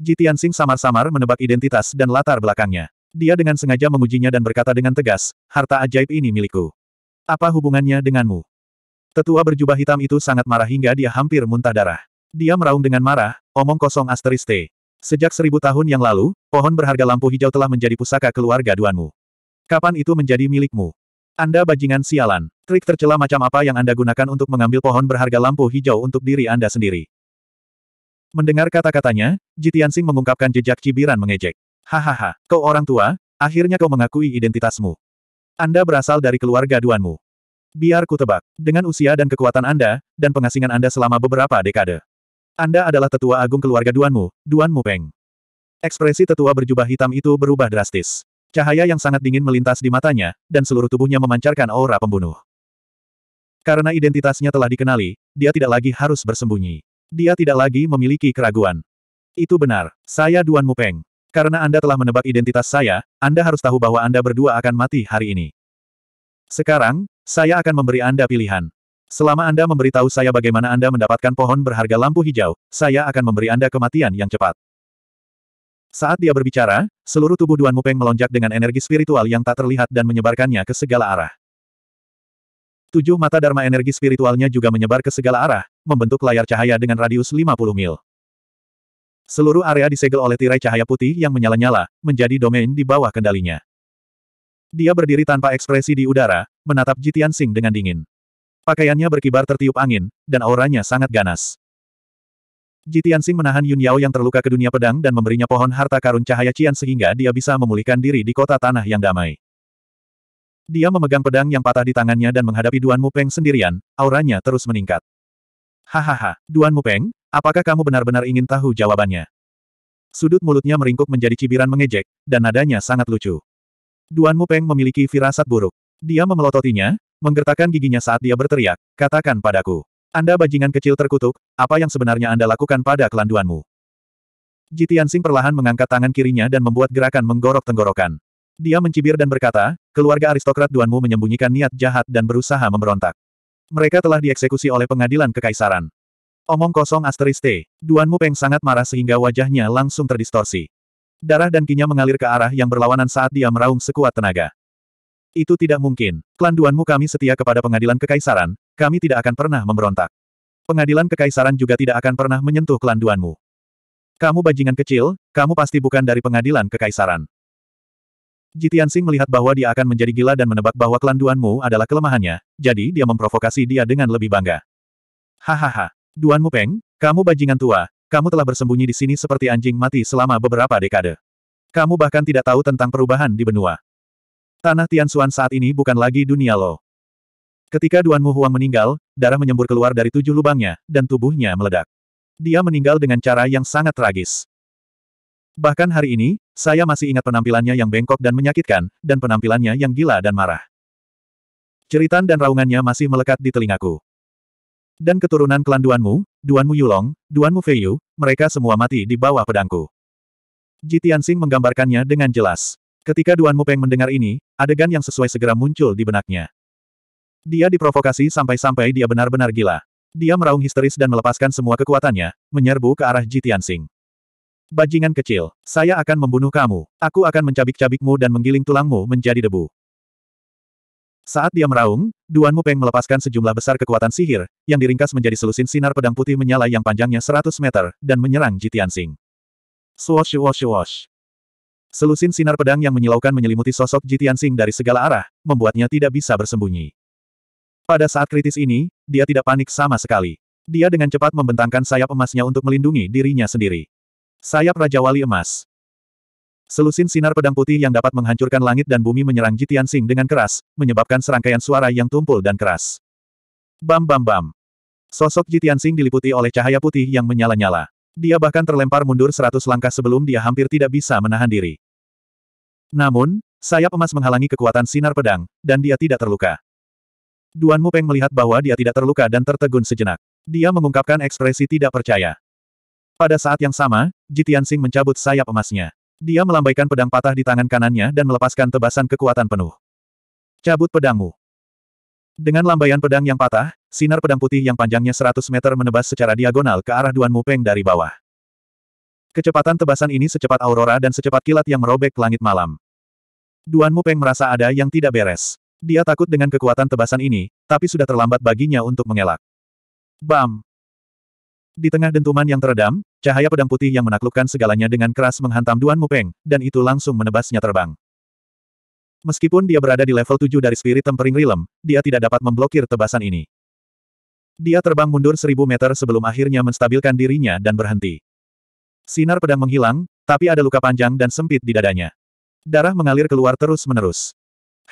Jitian Sing samar-samar menebak identitas dan latar belakangnya. Dia dengan sengaja mengujinya dan berkata dengan tegas, harta ajaib ini milikku. Apa hubungannya denganmu? Tetua berjubah hitam itu sangat marah hingga dia hampir muntah darah. Dia meraung dengan marah, omong kosong asteris Sejak seribu tahun yang lalu, pohon berharga lampu hijau telah menjadi pusaka keluarga Duanmu. Kapan itu menjadi milikmu? Anda bajingan sialan. Trik tercela macam apa yang Anda gunakan untuk mengambil pohon berharga lampu hijau untuk diri Anda sendiri? Mendengar kata-katanya, Jitiansing mengungkapkan jejak cibiran mengejek. Hahaha, kau orang tua, akhirnya kau mengakui identitasmu. Anda berasal dari keluarga Duanmu. Biar ku tebak, dengan usia dan kekuatan Anda, dan pengasingan Anda selama beberapa dekade. Anda adalah tetua agung keluarga Duanmu, Duan Mupeng. Ekspresi tetua berjubah hitam itu berubah drastis. Cahaya yang sangat dingin melintas di matanya, dan seluruh tubuhnya memancarkan aura pembunuh. Karena identitasnya telah dikenali, dia tidak lagi harus bersembunyi. Dia tidak lagi memiliki keraguan. Itu benar, saya Duan Mupeng. Karena Anda telah menebak identitas saya, Anda harus tahu bahwa Anda berdua akan mati hari ini. Sekarang, saya akan memberi Anda pilihan. Selama Anda memberitahu saya bagaimana Anda mendapatkan pohon berharga lampu hijau, saya akan memberi Anda kematian yang cepat. Saat dia berbicara, seluruh tubuh Duan Mupeng melonjak dengan energi spiritual yang tak terlihat dan menyebarkannya ke segala arah. Tujuh mata dharma energi spiritualnya juga menyebar ke segala arah, membentuk layar cahaya dengan radius 50 mil. Seluruh area disegel oleh tirai cahaya putih yang menyala-nyala, menjadi domain di bawah kendalinya. Dia berdiri tanpa ekspresi di udara, menatap Jitian Sing dengan dingin. Pakaiannya berkibar tertiup angin, dan auranya sangat ganas. Jitian Sing menahan Yun Yao yang terluka ke dunia pedang dan memberinya pohon harta karun cahaya Cian sehingga dia bisa memulihkan diri di kota tanah yang damai. Dia memegang pedang yang patah di tangannya dan menghadapi Duan Mupeng sendirian, auranya terus meningkat. Hahaha, Duan Mupeng, Apakah kamu benar-benar ingin tahu jawabannya? Sudut mulutnya meringkuk menjadi cibiran mengejek, dan nadanya sangat lucu. Duan Mupeng memiliki firasat buruk. Dia memelototinya, menggertakkan giginya saat dia berteriak, katakan padaku. Anda bajingan kecil terkutuk, apa yang sebenarnya Anda lakukan pada kelanduanmu? Jitian Sing perlahan mengangkat tangan kirinya dan membuat gerakan menggorok tenggorokan. Dia mencibir dan berkata, keluarga aristokrat Duanmu menyembunyikan niat jahat dan berusaha memberontak. Mereka telah dieksekusi oleh pengadilan kekaisaran. Omong kosong asteris T. Duanmu Peng sangat marah sehingga wajahnya langsung terdistorsi. Darah dan kinya mengalir ke arah yang berlawanan saat dia meraung sekuat tenaga. Itu tidak mungkin. Klan Duanmu kami setia kepada pengadilan kekaisaran, kami tidak akan pernah memberontak. Pengadilan kekaisaran juga tidak akan pernah menyentuh klan Duanmu. Kamu bajingan kecil, kamu pasti bukan dari pengadilan kekaisaran. Jitian Sing melihat bahwa dia akan menjadi gila dan menebak bahwa klan Duanmu adalah kelemahannya, jadi dia memprovokasi dia dengan lebih bangga. Hahaha, Duan Mupeng, kamu bajingan tua, kamu telah bersembunyi di sini seperti anjing mati selama beberapa dekade. Kamu bahkan tidak tahu tentang perubahan di benua. Tanah Tian Tianxuan saat ini bukan lagi dunia lo. Ketika Duan Mu Huang meninggal, darah menyembur keluar dari tujuh lubangnya, dan tubuhnya meledak. Dia meninggal dengan cara yang sangat tragis. Bahkan hari ini, saya masih ingat penampilannya yang bengkok dan menyakitkan, dan penampilannya yang gila dan marah. Ceritan dan raungannya masih melekat di telingaku. Dan keturunan klan Duanmu, Duanmu Yulong, Duanmu Feiyu, mereka semua mati di bawah pedangku. Ji Tianxing menggambarkannya dengan jelas. Ketika Duanmu Peng mendengar ini, adegan yang sesuai segera muncul di benaknya. Dia diprovokasi sampai-sampai dia benar-benar gila. Dia meraung histeris dan melepaskan semua kekuatannya, menyerbu ke arah Ji Tianxing. Bajingan kecil, saya akan membunuh kamu. Aku akan mencabik-cabikmu dan menggiling tulangmu menjadi debu. Saat dia meraung, Duan Mupeng melepaskan sejumlah besar kekuatan sihir, yang diringkas menjadi selusin sinar pedang putih menyala yang panjangnya 100 meter, dan menyerang Jitian Sing. Swash swash swash. Selusin sinar pedang yang menyilaukan menyelimuti sosok Jitian Sing dari segala arah, membuatnya tidak bisa bersembunyi. Pada saat kritis ini, dia tidak panik sama sekali. Dia dengan cepat membentangkan sayap emasnya untuk melindungi dirinya sendiri. Sayap Raja Wali Emas. Selusin sinar pedang putih yang dapat menghancurkan langit dan bumi menyerang Jitian Sing dengan keras, menyebabkan serangkaian suara yang tumpul dan keras. Bam bam bam. Sosok Jitian Sing diliputi oleh cahaya putih yang menyala-nyala. Dia bahkan terlempar mundur seratus langkah sebelum dia hampir tidak bisa menahan diri. Namun, sayap emas menghalangi kekuatan sinar pedang, dan dia tidak terluka. Duan Mupeng melihat bahwa dia tidak terluka dan tertegun sejenak. Dia mengungkapkan ekspresi tidak percaya. Pada saat yang sama, Jitian Sing mencabut sayap emasnya. Dia melambaikan pedang patah di tangan kanannya dan melepaskan tebasan kekuatan penuh. Cabut pedangmu. Dengan lambaian pedang yang patah, sinar pedang putih yang panjangnya 100 meter menebas secara diagonal ke arah Duan Mupeng dari bawah. Kecepatan tebasan ini secepat aurora dan secepat kilat yang merobek langit malam. Duan Mupeng merasa ada yang tidak beres. Dia takut dengan kekuatan tebasan ini, tapi sudah terlambat baginya untuk mengelak. Bam! Di tengah dentuman yang teredam, cahaya pedang putih yang menaklukkan segalanya dengan keras menghantam Duan Mupeng, dan itu langsung menebasnya terbang. Meskipun dia berada di level 7 dari Spirit Tempering Realm, dia tidak dapat memblokir tebasan ini. Dia terbang mundur seribu meter sebelum akhirnya menstabilkan dirinya dan berhenti. Sinar pedang menghilang, tapi ada luka panjang dan sempit di dadanya. Darah mengalir keluar terus-menerus.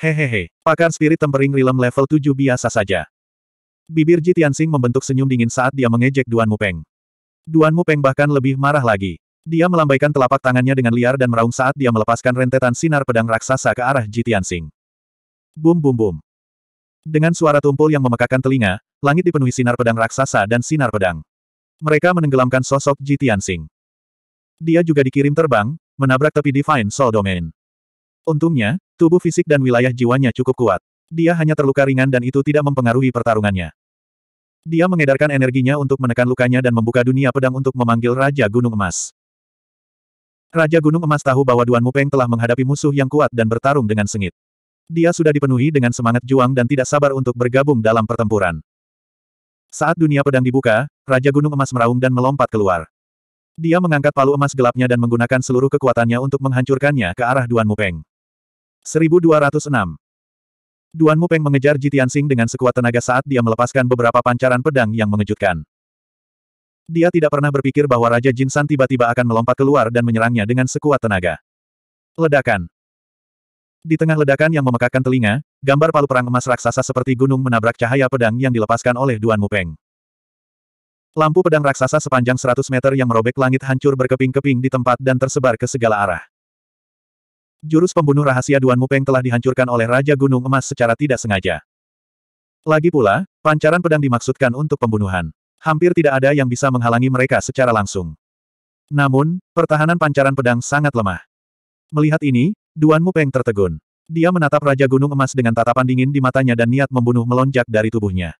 Hehehe, pakar spirit tempering realm level 7 biasa saja. Bibir Ji Tianxing membentuk senyum dingin saat dia mengejek Duan Mupeng. Duan Mupeng bahkan lebih marah lagi. Dia melambaikan telapak tangannya dengan liar dan meraung saat dia melepaskan rentetan sinar pedang raksasa ke arah Ji Tianxing. Bum bum bum. Dengan suara tumpul yang memekakan telinga, langit dipenuhi sinar pedang raksasa dan sinar pedang. Mereka menenggelamkan sosok Ji Tianxing. Dia juga dikirim terbang, menabrak tepi Divine Soul Domain. Untungnya, tubuh fisik dan wilayah jiwanya cukup kuat. Dia hanya terluka ringan dan itu tidak mempengaruhi pertarungannya. Dia mengedarkan energinya untuk menekan lukanya dan membuka dunia pedang untuk memanggil Raja Gunung Emas. Raja Gunung Emas tahu bahwa Duan Mupeng telah menghadapi musuh yang kuat dan bertarung dengan sengit. Dia sudah dipenuhi dengan semangat juang dan tidak sabar untuk bergabung dalam pertempuran. Saat dunia pedang dibuka, Raja Gunung Emas meraung dan melompat keluar. Dia mengangkat palu emas gelapnya dan menggunakan seluruh kekuatannya untuk menghancurkannya ke arah Duan Mupeng. 1206 Duan Mupeng mengejar Jitian Sing dengan sekuat tenaga saat dia melepaskan beberapa pancaran pedang yang mengejutkan. Dia tidak pernah berpikir bahwa Raja Jin Jinsan tiba-tiba akan melompat keluar dan menyerangnya dengan sekuat tenaga. Ledakan. Di tengah ledakan yang memekakkan telinga, gambar palu perang emas raksasa seperti gunung menabrak cahaya pedang yang dilepaskan oleh Duan Mupeng. Lampu pedang raksasa sepanjang 100 meter yang merobek langit hancur berkeping-keping di tempat dan tersebar ke segala arah. Jurus pembunuh rahasia Duan Mupeng telah dihancurkan oleh Raja Gunung Emas secara tidak sengaja. Lagi pula, pancaran pedang dimaksudkan untuk pembunuhan. Hampir tidak ada yang bisa menghalangi mereka secara langsung. Namun, pertahanan pancaran pedang sangat lemah. Melihat ini, Duan Mupeng tertegun. Dia menatap Raja Gunung Emas dengan tatapan dingin di matanya dan niat membunuh melonjak dari tubuhnya.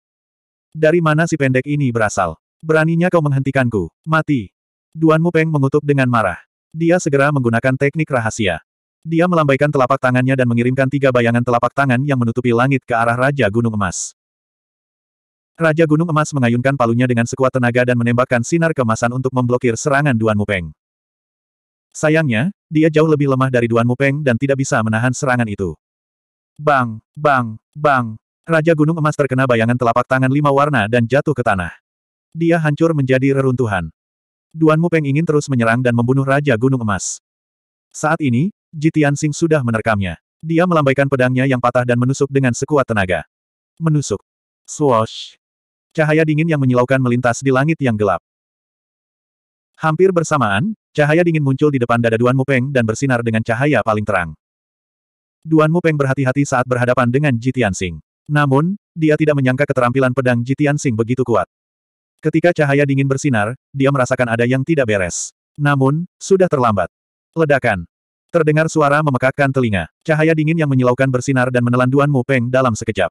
Dari mana si pendek ini berasal? Beraninya kau menghentikanku, mati. Duan Mupeng mengutuk dengan marah. Dia segera menggunakan teknik rahasia. Dia melambaikan telapak tangannya dan mengirimkan tiga bayangan telapak tangan yang menutupi langit ke arah Raja Gunung Emas. Raja Gunung Emas mengayunkan palunya dengan sekuat tenaga dan menembakkan sinar kemasan untuk memblokir serangan Duan Mupeng. Sayangnya, dia jauh lebih lemah dari Duan Mupeng dan tidak bisa menahan serangan itu. Bang, bang, bang. Raja Gunung Emas terkena bayangan telapak tangan lima warna dan jatuh ke tanah. Dia hancur menjadi reruntuhan. Duan Mupeng ingin terus menyerang dan membunuh Raja Gunung Emas. Saat ini, Jitian Sing sudah menerkamnya. Dia melambaikan pedangnya yang patah dan menusuk dengan sekuat tenaga. Menusuk. Swoosh. Cahaya dingin yang menyilaukan melintas di langit yang gelap. Hampir bersamaan, cahaya dingin muncul di depan dada Duan Mupeng dan bersinar dengan cahaya paling terang. Duan Mupeng berhati-hati saat berhadapan dengan Jitian Sing. Namun, dia tidak menyangka keterampilan pedang Jitian Sing begitu kuat. Ketika cahaya dingin bersinar, dia merasakan ada yang tidak beres. Namun, sudah terlambat. Ledakan. Terdengar suara memekakkan telinga. Cahaya dingin yang menyilaukan bersinar dan menelan Duan Mu Peng dalam sekejap.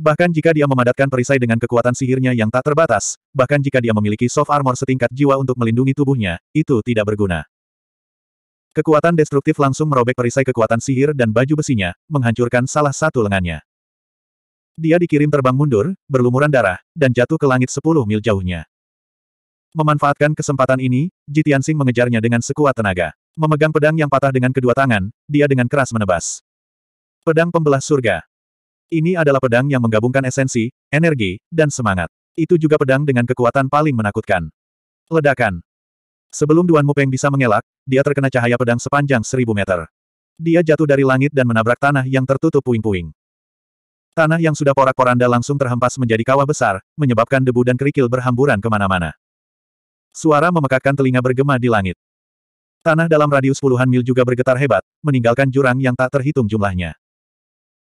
Bahkan jika dia memadatkan perisai dengan kekuatan sihirnya yang tak terbatas, bahkan jika dia memiliki soft armor setingkat jiwa untuk melindungi tubuhnya, itu tidak berguna. Kekuatan destruktif langsung merobek perisai kekuatan sihir dan baju besinya, menghancurkan salah satu lengannya. Dia dikirim terbang mundur, berlumuran darah, dan jatuh ke langit 10 mil jauhnya. Memanfaatkan kesempatan ini, Jitiansing mengejarnya dengan sekuat tenaga. Memegang pedang yang patah dengan kedua tangan, dia dengan keras menebas. Pedang Pembelah Surga. Ini adalah pedang yang menggabungkan esensi, energi, dan semangat. Itu juga pedang dengan kekuatan paling menakutkan. Ledakan. Sebelum Duan Mupeng bisa mengelak, dia terkena cahaya pedang sepanjang seribu meter. Dia jatuh dari langit dan menabrak tanah yang tertutup puing-puing. Tanah yang sudah porak-poranda langsung terhempas menjadi kawah besar, menyebabkan debu dan kerikil berhamburan kemana-mana. Suara memekakkan telinga bergema di langit. Tanah dalam radius puluhan mil juga bergetar hebat, meninggalkan jurang yang tak terhitung jumlahnya.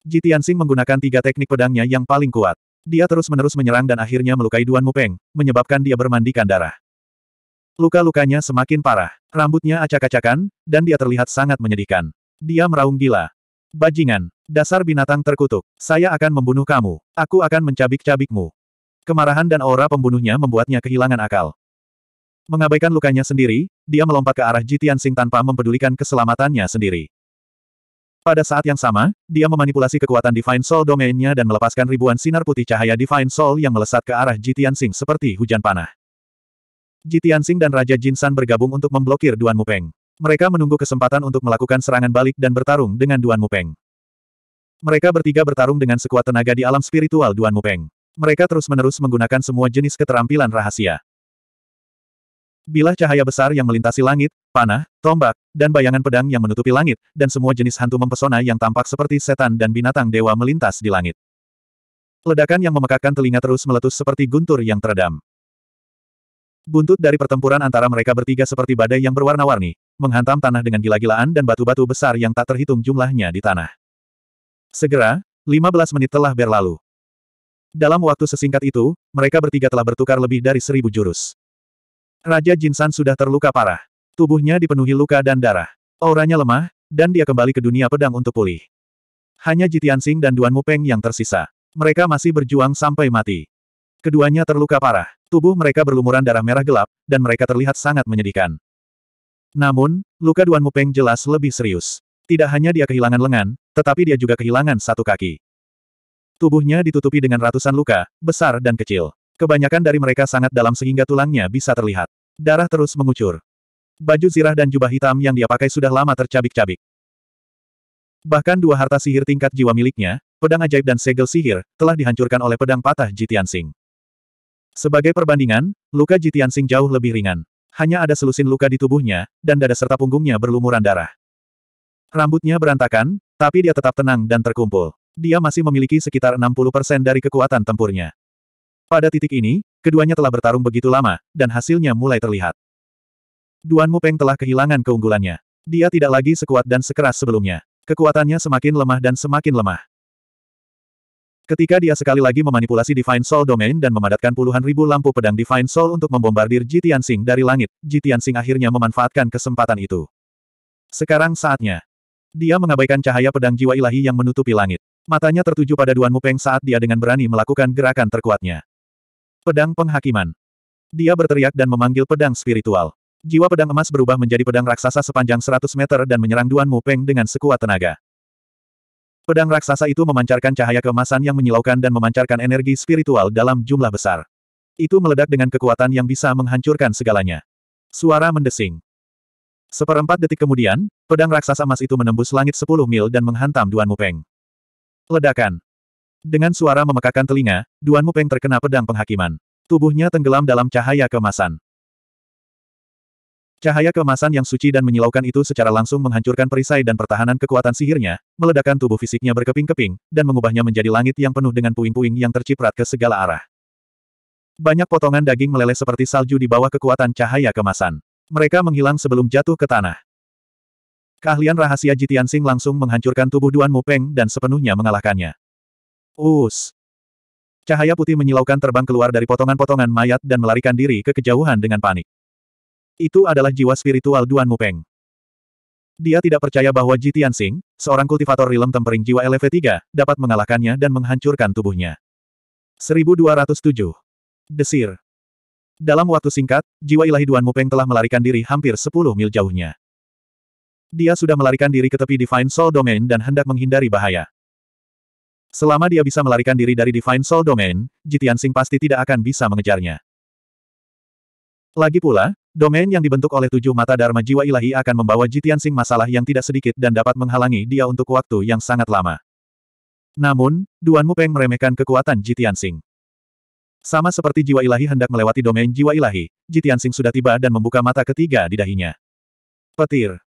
Jitiansing menggunakan tiga teknik pedangnya yang paling kuat. Dia terus-menerus menyerang dan akhirnya melukai Duan Mupeng, menyebabkan dia bermandikan darah. Luka-lukanya semakin parah. Rambutnya acak-acakan, dan dia terlihat sangat menyedihkan. Dia meraung gila. Bajingan, dasar binatang terkutuk, saya akan membunuh kamu. Aku akan mencabik-cabikmu. Kemarahan dan aura pembunuhnya membuatnya kehilangan akal. Mengabaikan lukanya sendiri, dia melompat ke arah Jitian Sing tanpa mempedulikan keselamatannya sendiri. Pada saat yang sama, dia memanipulasi kekuatan Divine Soul domainnya dan melepaskan ribuan sinar putih cahaya Divine Soul yang melesat ke arah Jitian Sing seperti hujan panah. Jitian Sing dan Raja Jin San bergabung untuk memblokir Duan Mupeng. Mereka menunggu kesempatan untuk melakukan serangan balik dan bertarung dengan Duan Mupeng. Mereka bertiga bertarung dengan sekuat tenaga di alam spiritual Duan Mupeng. Mereka terus-menerus menggunakan semua jenis keterampilan rahasia. Bilah cahaya besar yang melintasi langit, panah, tombak, dan bayangan pedang yang menutupi langit, dan semua jenis hantu mempesona yang tampak seperti setan dan binatang dewa melintas di langit. Ledakan yang memekakkan telinga terus meletus seperti guntur yang teredam. Buntut dari pertempuran antara mereka bertiga seperti badai yang berwarna-warni, menghantam tanah dengan gila-gilaan dan batu-batu besar yang tak terhitung jumlahnya di tanah. Segera, 15 menit telah berlalu. Dalam waktu sesingkat itu, mereka bertiga telah bertukar lebih dari seribu jurus. Raja Jinsan sudah terluka parah. Tubuhnya dipenuhi luka dan darah. Auranya lemah, dan dia kembali ke dunia pedang untuk pulih. Hanya Jitian Sing dan Duan Mupeng yang tersisa. Mereka masih berjuang sampai mati. Keduanya terluka parah. Tubuh mereka berlumuran darah merah gelap, dan mereka terlihat sangat menyedihkan. Namun, luka Duan Mupeng jelas lebih serius. Tidak hanya dia kehilangan lengan, tetapi dia juga kehilangan satu kaki. Tubuhnya ditutupi dengan ratusan luka, besar dan kecil. Kebanyakan dari mereka sangat dalam sehingga tulangnya bisa terlihat. Darah terus mengucur. Baju zirah dan jubah hitam yang dia pakai sudah lama tercabik-cabik. Bahkan dua harta sihir tingkat jiwa miliknya, pedang ajaib dan segel sihir, telah dihancurkan oleh pedang patah Jitian Sing. Sebagai perbandingan, luka Jitian Sing jauh lebih ringan. Hanya ada selusin luka di tubuhnya, dan dada serta punggungnya berlumuran darah. Rambutnya berantakan, tapi dia tetap tenang dan terkumpul. Dia masih memiliki sekitar 60% dari kekuatan tempurnya. Pada titik ini, keduanya telah bertarung begitu lama, dan hasilnya mulai terlihat. Duan Mupeng telah kehilangan keunggulannya. Dia tidak lagi sekuat dan sekeras sebelumnya. Kekuatannya semakin lemah dan semakin lemah. Ketika dia sekali lagi memanipulasi Divine Soul Domain dan memadatkan puluhan ribu lampu pedang Divine Soul untuk membombardir Jitian Sing dari langit, Jitian Sing akhirnya memanfaatkan kesempatan itu. Sekarang saatnya. Dia mengabaikan cahaya pedang jiwa ilahi yang menutupi langit. Matanya tertuju pada Duan Mupeng saat dia dengan berani melakukan gerakan terkuatnya. Pedang Penghakiman. Dia berteriak dan memanggil pedang spiritual. Jiwa pedang emas berubah menjadi pedang raksasa sepanjang 100 meter dan menyerang Duan Mu Peng dengan sekuat tenaga. Pedang raksasa itu memancarkan cahaya keemasan yang menyilaukan dan memancarkan energi spiritual dalam jumlah besar. Itu meledak dengan kekuatan yang bisa menghancurkan segalanya. Suara mendesing. Seperempat detik kemudian, pedang raksasa emas itu menembus langit 10 mil dan menghantam Duan Mupeng. Ledakan. Dengan suara memekakan telinga, Duan Mupeng terkena pedang penghakiman. Tubuhnya tenggelam dalam cahaya kemasan. Cahaya kemasan yang suci dan menyilaukan itu secara langsung menghancurkan perisai dan pertahanan kekuatan sihirnya, meledakkan tubuh fisiknya berkeping-keping, dan mengubahnya menjadi langit yang penuh dengan puing-puing yang terciprat ke segala arah. Banyak potongan daging meleleh seperti salju di bawah kekuatan cahaya kemasan. Mereka menghilang sebelum jatuh ke tanah. Keahlian rahasia Jitian Sing langsung menghancurkan tubuh Duan Mupeng dan sepenuhnya mengalahkannya. Us. Cahaya putih menyilaukan terbang keluar dari potongan-potongan mayat dan melarikan diri ke kejauhan dengan panik. Itu adalah jiwa spiritual Duan Mupeng. Dia tidak percaya bahwa Ji Tianxing, seorang kultivator rilem tempering jiwa LV3, dapat mengalahkannya dan menghancurkan tubuhnya. 1207. Desir. Dalam waktu singkat, jiwa ilahi Duan Mupeng telah melarikan diri hampir 10 mil jauhnya. Dia sudah melarikan diri ke tepi Divine Soul Domain dan hendak menghindari bahaya. Selama dia bisa melarikan diri dari Divine Soul Domain, Jitian Sing pasti tidak akan bisa mengejarnya. Lagi pula, domain yang dibentuk oleh tujuh mata Dharma Jiwa Ilahi akan membawa Jitian Sing masalah yang tidak sedikit dan dapat menghalangi dia untuk waktu yang sangat lama. Namun, Duan Mupeng meremehkan kekuatan Jitian Sing. Sama seperti jiwa ilahi hendak melewati domain jiwa ilahi, Jitian Sing sudah tiba dan membuka mata ketiga di dahinya. Petir.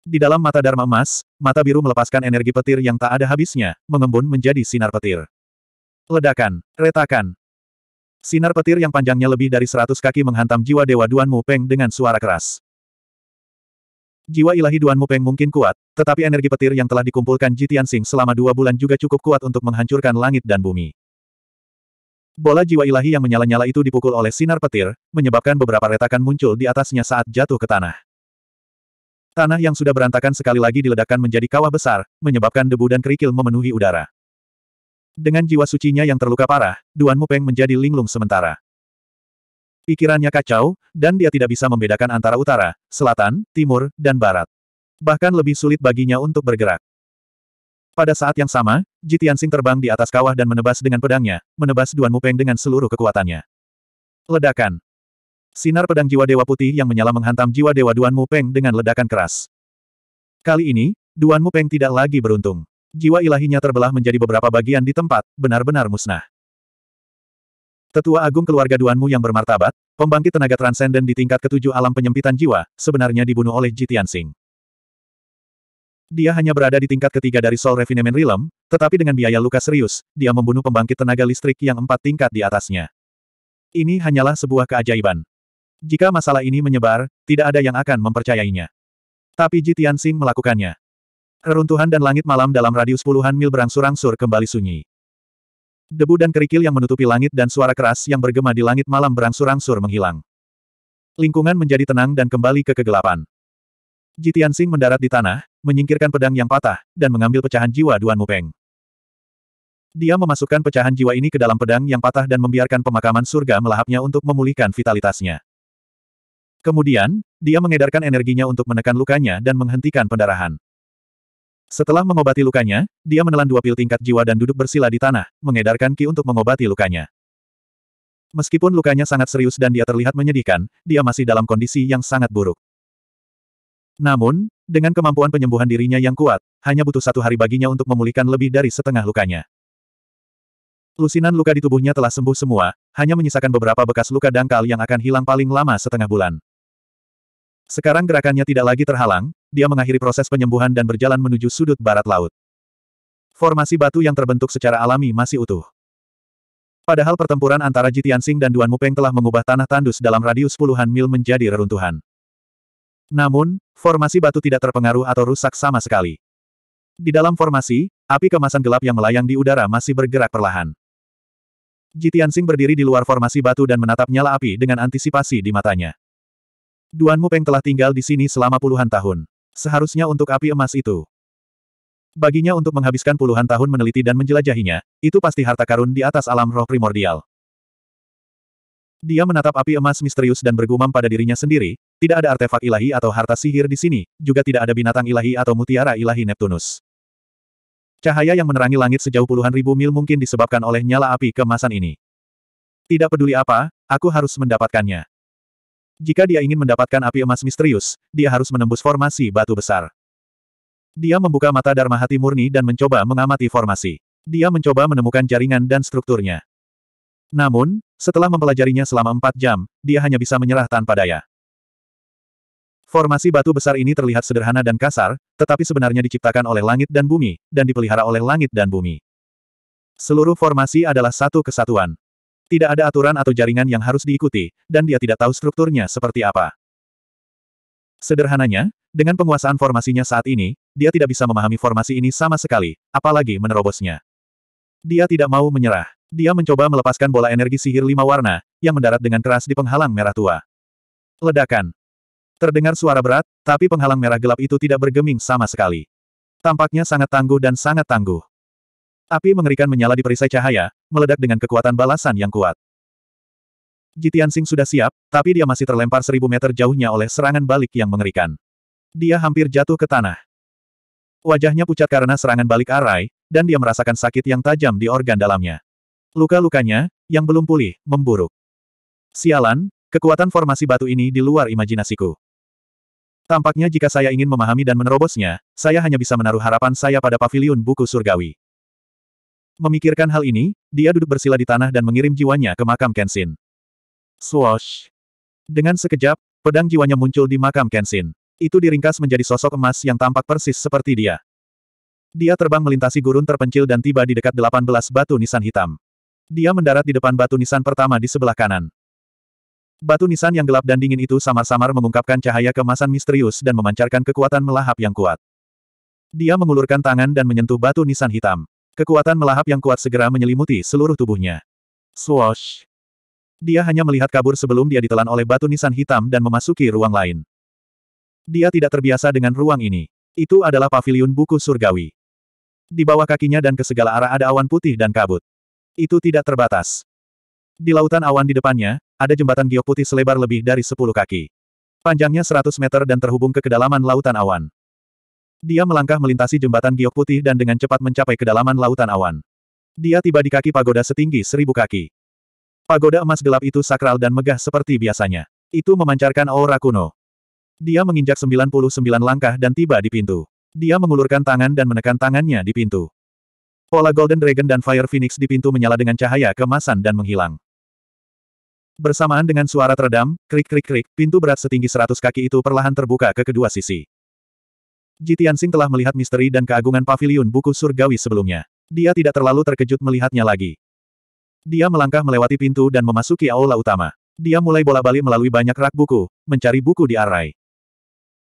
Di dalam mata Dharma Emas, mata biru melepaskan energi petir yang tak ada habisnya, mengembun menjadi sinar petir. Ledakan, retakan. Sinar petir yang panjangnya lebih dari seratus kaki menghantam jiwa Dewa Duan Mupeng dengan suara keras. Jiwa ilahi Duan Mupeng mungkin kuat, tetapi energi petir yang telah dikumpulkan Jitian Sing selama dua bulan juga cukup kuat untuk menghancurkan langit dan bumi. Bola jiwa ilahi yang menyala-nyala itu dipukul oleh sinar petir, menyebabkan beberapa retakan muncul di atasnya saat jatuh ke tanah. Tanah yang sudah berantakan sekali lagi diledakkan menjadi kawah besar, menyebabkan debu dan kerikil memenuhi udara. Dengan jiwa sucinya yang terluka parah, Duan Mupeng menjadi linglung sementara. Pikirannya kacau, dan dia tidak bisa membedakan antara utara, selatan, timur, dan barat. Bahkan lebih sulit baginya untuk bergerak. Pada saat yang sama, Jitian terbang di atas kawah dan menebas dengan pedangnya, menebas Duan Mupeng dengan seluruh kekuatannya. Ledakan. Sinar pedang jiwa dewa putih yang menyala menghantam jiwa dewa Duan Mupeng dengan ledakan keras. Kali ini, Duan Mupeng tidak lagi beruntung. Jiwa ilahinya terbelah menjadi beberapa bagian di tempat, benar-benar musnah. Tetua agung keluarga Duanmu yang bermartabat, pembangkit tenaga transenden di tingkat ketujuh alam penyempitan jiwa, sebenarnya dibunuh oleh Ji Tianxing. Dia hanya berada di tingkat ketiga dari Soul Refinement Realm, tetapi dengan biaya luka serius, dia membunuh pembangkit tenaga listrik yang empat tingkat di atasnya. Ini hanyalah sebuah keajaiban. Jika masalah ini menyebar, tidak ada yang akan mempercayainya. Tapi Ji Tianxing melakukannya. Reruntuhan dan langit malam dalam radius puluhan mil berangsur-angsur kembali sunyi. Debu dan kerikil yang menutupi langit dan suara keras yang bergema di langit malam berangsur-angsur menghilang. Lingkungan menjadi tenang dan kembali ke kegelapan. Jitian Tianxing mendarat di tanah, menyingkirkan pedang yang patah, dan mengambil pecahan jiwa Duan Mupeng. Dia memasukkan pecahan jiwa ini ke dalam pedang yang patah dan membiarkan pemakaman surga melahapnya untuk memulihkan vitalitasnya. Kemudian, dia mengedarkan energinya untuk menekan lukanya dan menghentikan pendarahan. Setelah mengobati lukanya, dia menelan dua pil tingkat jiwa dan duduk bersila di tanah, mengedarkan Ki untuk mengobati lukanya. Meskipun lukanya sangat serius dan dia terlihat menyedihkan, dia masih dalam kondisi yang sangat buruk. Namun, dengan kemampuan penyembuhan dirinya yang kuat, hanya butuh satu hari baginya untuk memulihkan lebih dari setengah lukanya. Lusinan luka di tubuhnya telah sembuh semua, hanya menyisakan beberapa bekas luka dangkal yang akan hilang paling lama setengah bulan. Sekarang gerakannya tidak lagi terhalang, dia mengakhiri proses penyembuhan dan berjalan menuju sudut barat laut. Formasi batu yang terbentuk secara alami masih utuh. Padahal pertempuran antara Jitiansing dan Duan Mupeng telah mengubah tanah tandus dalam radius puluhan mil menjadi reruntuhan. Namun, formasi batu tidak terpengaruh atau rusak sama sekali. Di dalam formasi, api kemasan gelap yang melayang di udara masih bergerak perlahan. Jitiansing berdiri di luar formasi batu dan menatap nyala api dengan antisipasi di matanya. Duan Mupeng telah tinggal di sini selama puluhan tahun. Seharusnya untuk api emas itu. Baginya untuk menghabiskan puluhan tahun meneliti dan menjelajahinya, itu pasti harta karun di atas alam roh primordial. Dia menatap api emas misterius dan bergumam pada dirinya sendiri, tidak ada artefak ilahi atau harta sihir di sini, juga tidak ada binatang ilahi atau mutiara ilahi Neptunus. Cahaya yang menerangi langit sejauh puluhan ribu mil mungkin disebabkan oleh nyala api kemasan ini. Tidak peduli apa, aku harus mendapatkannya. Jika dia ingin mendapatkan api emas misterius, dia harus menembus formasi batu besar. Dia membuka mata Dharma Hati Murni dan mencoba mengamati formasi. Dia mencoba menemukan jaringan dan strukturnya. Namun, setelah mempelajarinya selama empat jam, dia hanya bisa menyerah tanpa daya. Formasi batu besar ini terlihat sederhana dan kasar, tetapi sebenarnya diciptakan oleh langit dan bumi, dan dipelihara oleh langit dan bumi. Seluruh formasi adalah satu kesatuan. Tidak ada aturan atau jaringan yang harus diikuti, dan dia tidak tahu strukturnya seperti apa. Sederhananya, dengan penguasaan formasinya saat ini, dia tidak bisa memahami formasi ini sama sekali, apalagi menerobosnya. Dia tidak mau menyerah. Dia mencoba melepaskan bola energi sihir lima warna, yang mendarat dengan keras di penghalang merah tua. Ledakan. Terdengar suara berat, tapi penghalang merah gelap itu tidak bergeming sama sekali. Tampaknya sangat tangguh dan sangat tangguh. Api mengerikan menyala di perisai cahaya, meledak dengan kekuatan balasan yang kuat. Jitian Sing sudah siap, tapi dia masih terlempar seribu meter jauhnya oleh serangan balik yang mengerikan. Dia hampir jatuh ke tanah. Wajahnya pucat karena serangan balik arai, dan dia merasakan sakit yang tajam di organ dalamnya. Luka-lukanya, yang belum pulih, memburuk. Sialan, kekuatan formasi batu ini di luar imajinasiku. Tampaknya jika saya ingin memahami dan menerobosnya, saya hanya bisa menaruh harapan saya pada paviliun buku surgawi. Memikirkan hal ini, dia duduk bersila di tanah dan mengirim jiwanya ke makam Kenshin. Swoosh! Dengan sekejap, pedang jiwanya muncul di makam Kenshin. Itu diringkas menjadi sosok emas yang tampak persis seperti dia. Dia terbang melintasi gurun terpencil dan tiba di dekat 18 batu nisan hitam. Dia mendarat di depan batu nisan pertama di sebelah kanan. Batu nisan yang gelap dan dingin itu samar-samar mengungkapkan cahaya kemasan misterius dan memancarkan kekuatan melahap yang kuat. Dia mengulurkan tangan dan menyentuh batu nisan hitam. Kekuatan melahap yang kuat segera menyelimuti seluruh tubuhnya. Swoosh! Dia hanya melihat kabur sebelum dia ditelan oleh batu nisan hitam dan memasuki ruang lain. Dia tidak terbiasa dengan ruang ini. Itu adalah paviliun buku surgawi. Di bawah kakinya dan ke segala arah ada awan putih dan kabut. Itu tidak terbatas. Di lautan awan di depannya, ada jembatan giok putih selebar lebih dari 10 kaki. Panjangnya 100 meter dan terhubung ke kedalaman lautan awan. Dia melangkah melintasi jembatan giok putih dan dengan cepat mencapai kedalaman lautan awan. Dia tiba di kaki pagoda setinggi seribu kaki. Pagoda emas gelap itu sakral dan megah seperti biasanya. Itu memancarkan aura kuno. Dia menginjak 99 langkah dan tiba di pintu. Dia mengulurkan tangan dan menekan tangannya di pintu. Pola Golden Dragon dan Fire Phoenix di pintu menyala dengan cahaya kemasan dan menghilang. Bersamaan dengan suara teredam, krik-krik-krik, pintu berat setinggi 100 kaki itu perlahan terbuka ke kedua sisi. Jitian Sing telah melihat misteri dan keagungan pavilion buku surgawi sebelumnya. Dia tidak terlalu terkejut melihatnya lagi. Dia melangkah melewati pintu dan memasuki aula utama. Dia mulai bola-balik melalui banyak rak buku, mencari buku di arai.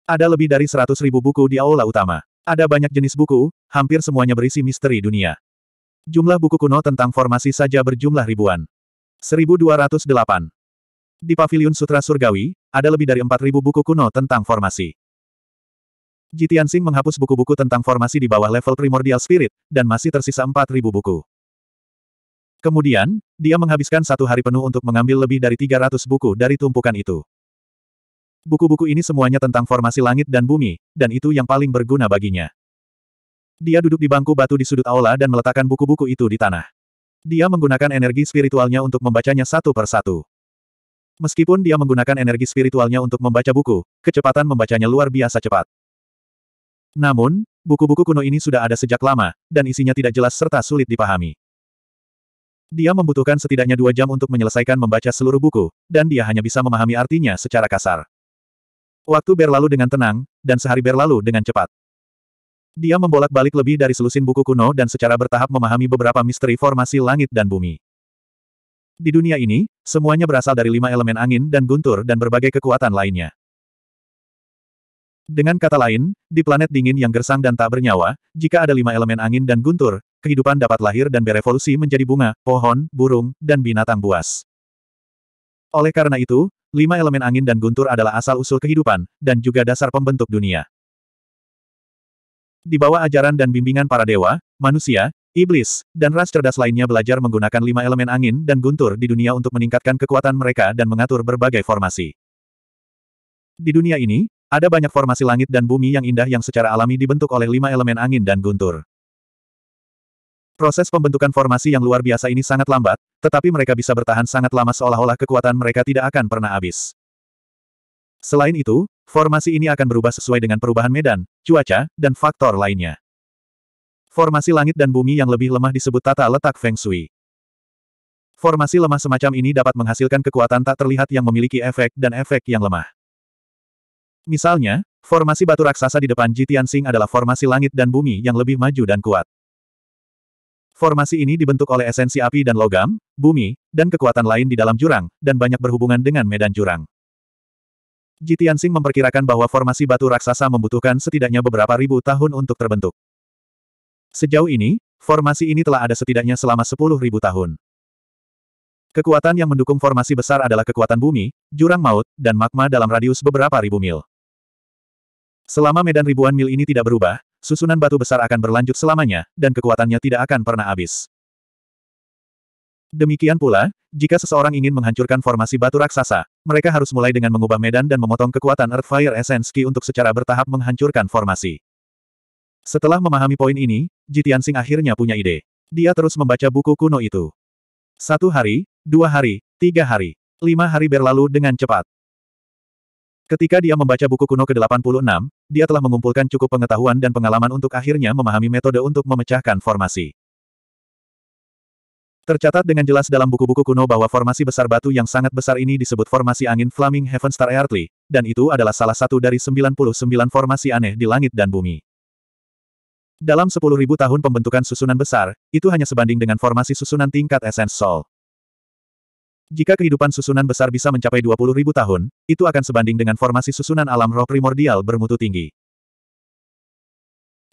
Ada lebih dari seratus ribu buku di aula utama. Ada banyak jenis buku, hampir semuanya berisi misteri dunia. Jumlah buku kuno tentang formasi saja berjumlah ribuan. 1208. Di pavilion Sutra Surgawi, ada lebih dari 4.000 buku kuno tentang formasi. Jitian Sing menghapus buku-buku tentang formasi di bawah level primordial spirit, dan masih tersisa 4.000 buku. Kemudian, dia menghabiskan satu hari penuh untuk mengambil lebih dari 300 buku dari tumpukan itu. Buku-buku ini semuanya tentang formasi langit dan bumi, dan itu yang paling berguna baginya. Dia duduk di bangku batu di sudut aula dan meletakkan buku-buku itu di tanah. Dia menggunakan energi spiritualnya untuk membacanya satu per satu. Meskipun dia menggunakan energi spiritualnya untuk membaca buku, kecepatan membacanya luar biasa cepat. Namun, buku-buku kuno ini sudah ada sejak lama, dan isinya tidak jelas serta sulit dipahami. Dia membutuhkan setidaknya dua jam untuk menyelesaikan membaca seluruh buku, dan dia hanya bisa memahami artinya secara kasar. Waktu berlalu dengan tenang, dan sehari berlalu dengan cepat. Dia membolak-balik lebih dari selusin buku kuno dan secara bertahap memahami beberapa misteri formasi langit dan bumi. Di dunia ini, semuanya berasal dari lima elemen angin dan guntur dan berbagai kekuatan lainnya. Dengan kata lain, di planet dingin yang gersang dan tak bernyawa, jika ada lima elemen angin dan guntur, kehidupan dapat lahir dan berevolusi menjadi bunga, pohon, burung, dan binatang buas. Oleh karena itu, lima elemen angin dan guntur adalah asal-usul kehidupan, dan juga dasar pembentuk dunia. Di bawah ajaran dan bimbingan para dewa, manusia, iblis, dan ras cerdas lainnya belajar menggunakan lima elemen angin dan guntur di dunia untuk meningkatkan kekuatan mereka dan mengatur berbagai formasi. Di dunia ini, ada banyak formasi langit dan bumi yang indah yang secara alami dibentuk oleh lima elemen angin dan guntur. Proses pembentukan formasi yang luar biasa ini sangat lambat, tetapi mereka bisa bertahan sangat lama seolah-olah kekuatan mereka tidak akan pernah habis. Selain itu, formasi ini akan berubah sesuai dengan perubahan medan, cuaca, dan faktor lainnya. Formasi langit dan bumi yang lebih lemah disebut tata letak Feng Shui. Formasi lemah semacam ini dapat menghasilkan kekuatan tak terlihat yang memiliki efek dan efek yang lemah. Misalnya, formasi batu raksasa di depan Jitian Sing adalah formasi langit dan bumi yang lebih maju dan kuat. Formasi ini dibentuk oleh esensi api dan logam, bumi, dan kekuatan lain di dalam jurang, dan banyak berhubungan dengan medan jurang. Jitian Sing memperkirakan bahwa formasi batu raksasa membutuhkan setidaknya beberapa ribu tahun untuk terbentuk. Sejauh ini, formasi ini telah ada setidaknya selama sepuluh ribu tahun. Kekuatan yang mendukung formasi besar adalah kekuatan bumi, jurang maut, dan magma dalam radius beberapa ribu mil. Selama medan ribuan mil ini tidak berubah, susunan batu besar akan berlanjut selamanya, dan kekuatannya tidak akan pernah habis. Demikian pula, jika seseorang ingin menghancurkan formasi batu raksasa, mereka harus mulai dengan mengubah medan dan memotong kekuatan Earthfire Essence Ki untuk secara bertahap menghancurkan formasi. Setelah memahami poin ini, Jitian Sing akhirnya punya ide. Dia terus membaca buku kuno itu. Satu hari, dua hari, tiga hari, lima hari berlalu dengan cepat. Ketika dia membaca buku kuno ke-86, dia telah mengumpulkan cukup pengetahuan dan pengalaman untuk akhirnya memahami metode untuk memecahkan formasi. Tercatat dengan jelas dalam buku-buku kuno bahwa formasi besar batu yang sangat besar ini disebut formasi angin Flaming Heaven Star Earthly, dan itu adalah salah satu dari 99 formasi aneh di langit dan bumi. Dalam 10.000 tahun pembentukan susunan besar, itu hanya sebanding dengan formasi susunan tingkat Essence Soul. Jika kehidupan susunan besar bisa mencapai ribu tahun, itu akan sebanding dengan formasi susunan alam roh primordial bermutu tinggi.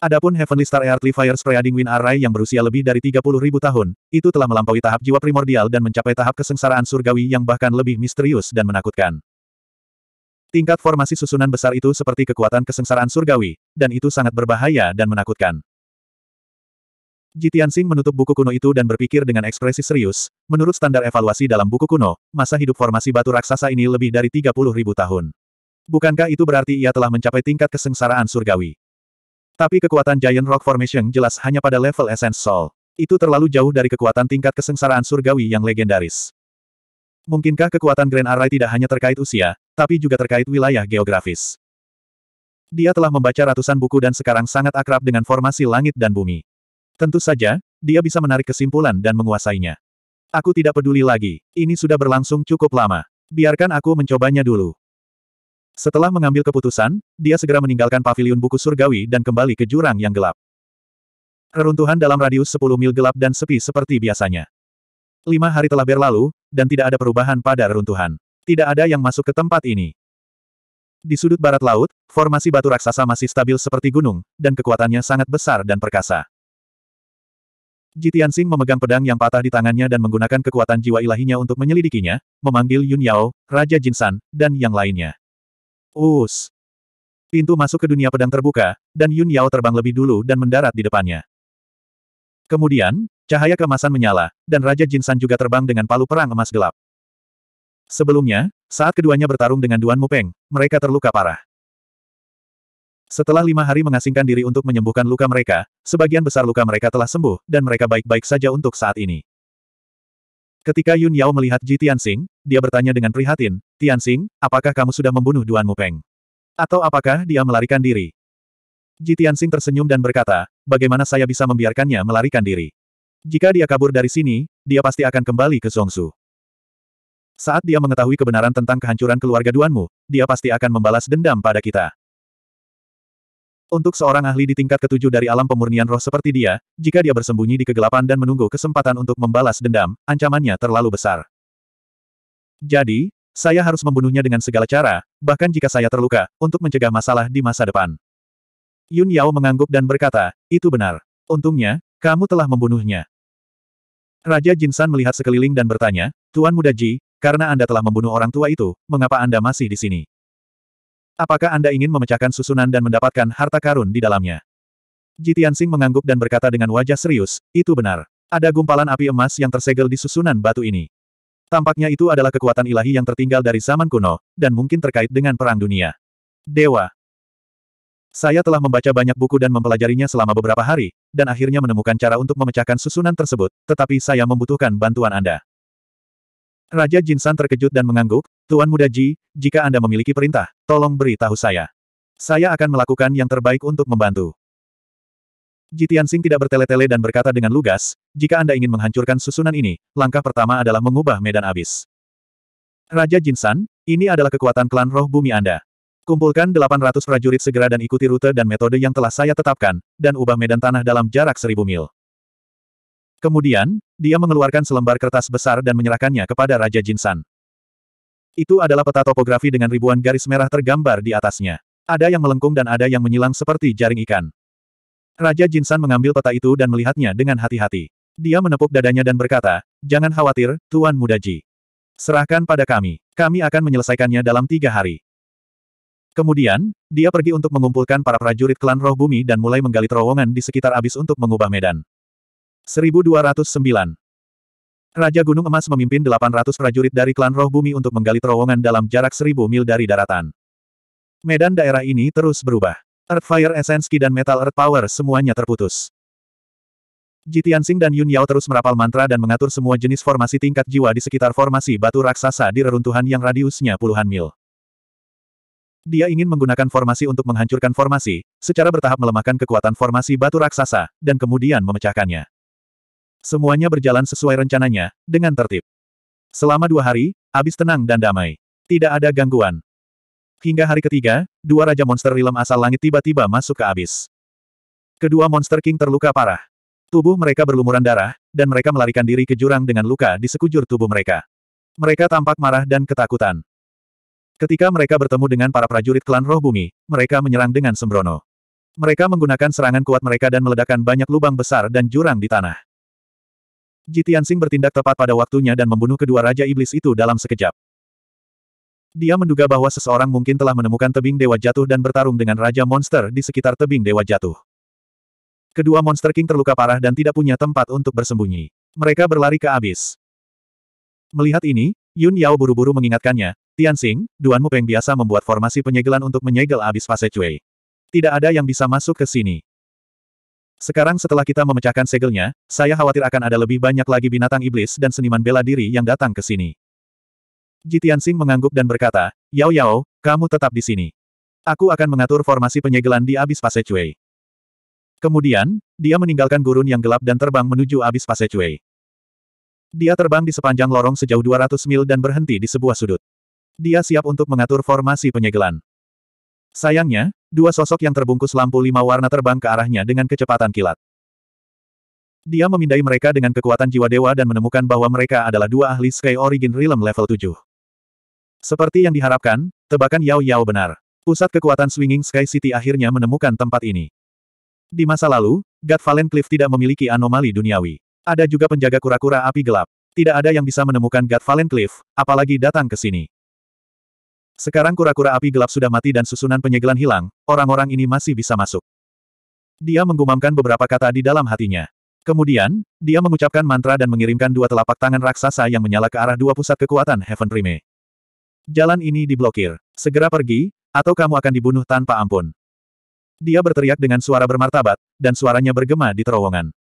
Adapun Heavenly Star Earthly Fire Spreading Wind Array yang berusia lebih dari ribu tahun, itu telah melampaui tahap jiwa primordial dan mencapai tahap kesengsaraan surgawi yang bahkan lebih misterius dan menakutkan. Tingkat formasi susunan besar itu seperti kekuatan kesengsaraan surgawi, dan itu sangat berbahaya dan menakutkan. Jitian Xing menutup buku kuno itu dan berpikir dengan ekspresi serius, menurut standar evaluasi dalam buku kuno, masa hidup formasi batu raksasa ini lebih dari 30 ribu tahun. Bukankah itu berarti ia telah mencapai tingkat kesengsaraan surgawi? Tapi kekuatan Giant Rock Formation jelas hanya pada level Essence Soul. Itu terlalu jauh dari kekuatan tingkat kesengsaraan surgawi yang legendaris. Mungkinkah kekuatan Grand Array tidak hanya terkait usia, tapi juga terkait wilayah geografis? Dia telah membaca ratusan buku dan sekarang sangat akrab dengan formasi langit dan bumi. Tentu saja, dia bisa menarik kesimpulan dan menguasainya. Aku tidak peduli lagi, ini sudah berlangsung cukup lama. Biarkan aku mencobanya dulu. Setelah mengambil keputusan, dia segera meninggalkan paviliun buku surgawi dan kembali ke jurang yang gelap. Reruntuhan dalam radius 10 mil gelap dan sepi seperti biasanya. Lima hari telah berlalu, dan tidak ada perubahan pada reruntuhan. Tidak ada yang masuk ke tempat ini. Di sudut barat laut, formasi batu raksasa masih stabil seperti gunung, dan kekuatannya sangat besar dan perkasa. Jitian Sing memegang pedang yang patah di tangannya dan menggunakan kekuatan jiwa ilahinya untuk menyelidikinya, memanggil Yun Yao, Raja Jinsan, dan yang lainnya. Us! Pintu masuk ke dunia pedang terbuka, dan Yun Yao terbang lebih dulu dan mendarat di depannya. Kemudian, cahaya kemasan menyala, dan Raja Jinsan juga terbang dengan palu perang emas gelap. Sebelumnya, saat keduanya bertarung dengan Duan Mupeng, mereka terluka parah. Setelah lima hari mengasingkan diri untuk menyembuhkan luka mereka, sebagian besar luka mereka telah sembuh, dan mereka baik-baik saja untuk saat ini. Ketika Yun Yao melihat Ji Tianxing, dia bertanya dengan prihatin, Tianxing, apakah kamu sudah membunuh Duan Mupeng? Atau apakah dia melarikan diri? Ji Tianxing tersenyum dan berkata, bagaimana saya bisa membiarkannya melarikan diri? Jika dia kabur dari sini, dia pasti akan kembali ke Songsu. Saat dia mengetahui kebenaran tentang kehancuran keluarga Duanmu, dia pasti akan membalas dendam pada kita. Untuk seorang ahli di tingkat ketujuh dari alam pemurnian roh seperti dia, jika dia bersembunyi di kegelapan dan menunggu kesempatan untuk membalas dendam, ancamannya terlalu besar. Jadi, saya harus membunuhnya dengan segala cara, bahkan jika saya terluka, untuk mencegah masalah di masa depan. Yun Yao mengangguk dan berkata, itu benar. Untungnya, kamu telah membunuhnya. Raja Jin San melihat sekeliling dan bertanya, Tuan Muda Ji, karena Anda telah membunuh orang tua itu, mengapa Anda masih di sini? Apakah Anda ingin memecahkan susunan dan mendapatkan harta karun di dalamnya? Tianxing mengangguk dan berkata dengan wajah serius, itu benar. Ada gumpalan api emas yang tersegel di susunan batu ini. Tampaknya itu adalah kekuatan ilahi yang tertinggal dari zaman kuno, dan mungkin terkait dengan perang dunia. Dewa. Saya telah membaca banyak buku dan mempelajarinya selama beberapa hari, dan akhirnya menemukan cara untuk memecahkan susunan tersebut, tetapi saya membutuhkan bantuan Anda. Raja Jinsan terkejut dan mengangguk, Tuan Muda Ji, jika Anda memiliki perintah, tolong beritahu saya. Saya akan melakukan yang terbaik untuk membantu. Jitian Sing tidak bertele-tele dan berkata dengan lugas, jika Anda ingin menghancurkan susunan ini, langkah pertama adalah mengubah medan abis. Raja Jin San, ini adalah kekuatan klan roh bumi Anda. Kumpulkan 800 prajurit segera dan ikuti rute dan metode yang telah saya tetapkan, dan ubah medan tanah dalam jarak 1000 mil. Kemudian, dia mengeluarkan selembar kertas besar dan menyerahkannya kepada Raja Jin San. Itu adalah peta topografi dengan ribuan garis merah tergambar di atasnya. Ada yang melengkung dan ada yang menyilang seperti jaring ikan. Raja Jinsan mengambil peta itu dan melihatnya dengan hati-hati. Dia menepuk dadanya dan berkata, Jangan khawatir, Tuan Muda Ji. Serahkan pada kami. Kami akan menyelesaikannya dalam tiga hari. Kemudian, dia pergi untuk mengumpulkan para prajurit klan roh bumi dan mulai menggali terowongan di sekitar abis untuk mengubah medan. 1209 Raja Gunung Emas memimpin 800 prajurit dari klan roh bumi untuk menggali terowongan dalam jarak 1000 mil dari daratan. Medan daerah ini terus berubah. Earthfire Essence Ki dan Metal Earth Power semuanya terputus. Jitiansing dan Yun Yao terus merapal mantra dan mengatur semua jenis formasi tingkat jiwa di sekitar formasi batu raksasa di reruntuhan yang radiusnya puluhan mil. Dia ingin menggunakan formasi untuk menghancurkan formasi, secara bertahap melemahkan kekuatan formasi batu raksasa, dan kemudian memecahkannya. Semuanya berjalan sesuai rencananya, dengan tertib. Selama dua hari, abis tenang dan damai. Tidak ada gangguan. Hingga hari ketiga, dua raja monster rilem asal langit tiba-tiba masuk ke abis. Kedua monster king terluka parah. Tubuh mereka berlumuran darah, dan mereka melarikan diri ke jurang dengan luka di sekujur tubuh mereka. Mereka tampak marah dan ketakutan. Ketika mereka bertemu dengan para prajurit klan roh bumi, mereka menyerang dengan sembrono. Mereka menggunakan serangan kuat mereka dan meledakkan banyak lubang besar dan jurang di tanah. Jitiansing bertindak tepat pada waktunya dan membunuh kedua Raja Iblis itu dalam sekejap. Dia menduga bahwa seseorang mungkin telah menemukan tebing Dewa Jatuh dan bertarung dengan Raja Monster di sekitar tebing Dewa Jatuh. Kedua Monster King terluka parah dan tidak punya tempat untuk bersembunyi. Mereka berlari ke abis. Melihat ini, Yun Yao buru-buru mengingatkannya, Tianxing, Duanmu Peng biasa membuat formasi penyegelan untuk menyegel abis fase Cui. Tidak ada yang bisa masuk ke sini. Sekarang setelah kita memecahkan segelnya, saya khawatir akan ada lebih banyak lagi binatang iblis dan seniman bela diri yang datang ke sini. Jitiansing mengangguk dan berkata, Yao Yao, kamu tetap di sini. Aku akan mengatur formasi penyegelan di Abis Pasecue. Kemudian, dia meninggalkan gurun yang gelap dan terbang menuju Abis Pasecue. Dia terbang di sepanjang lorong sejauh 200 mil dan berhenti di sebuah sudut. Dia siap untuk mengatur formasi penyegelan. Sayangnya, Dua sosok yang terbungkus lampu lima warna terbang ke arahnya dengan kecepatan kilat. Dia memindai mereka dengan kekuatan jiwa dewa dan menemukan bahwa mereka adalah dua ahli Sky Origin Realm level 7. Seperti yang diharapkan, tebakan Yao Yao benar. Pusat kekuatan Swinging Sky City akhirnya menemukan tempat ini. Di masa lalu, God Valen Cliff tidak memiliki anomali duniawi. Ada juga penjaga kura-kura api gelap. Tidak ada yang bisa menemukan God Valen Cliff, apalagi datang ke sini. Sekarang kura-kura api gelap sudah mati dan susunan penyegelan hilang, orang-orang ini masih bisa masuk. Dia menggumamkan beberapa kata di dalam hatinya. Kemudian, dia mengucapkan mantra dan mengirimkan dua telapak tangan raksasa yang menyala ke arah dua pusat kekuatan Heaven Prime. Jalan ini diblokir. Segera pergi, atau kamu akan dibunuh tanpa ampun. Dia berteriak dengan suara bermartabat, dan suaranya bergema di terowongan.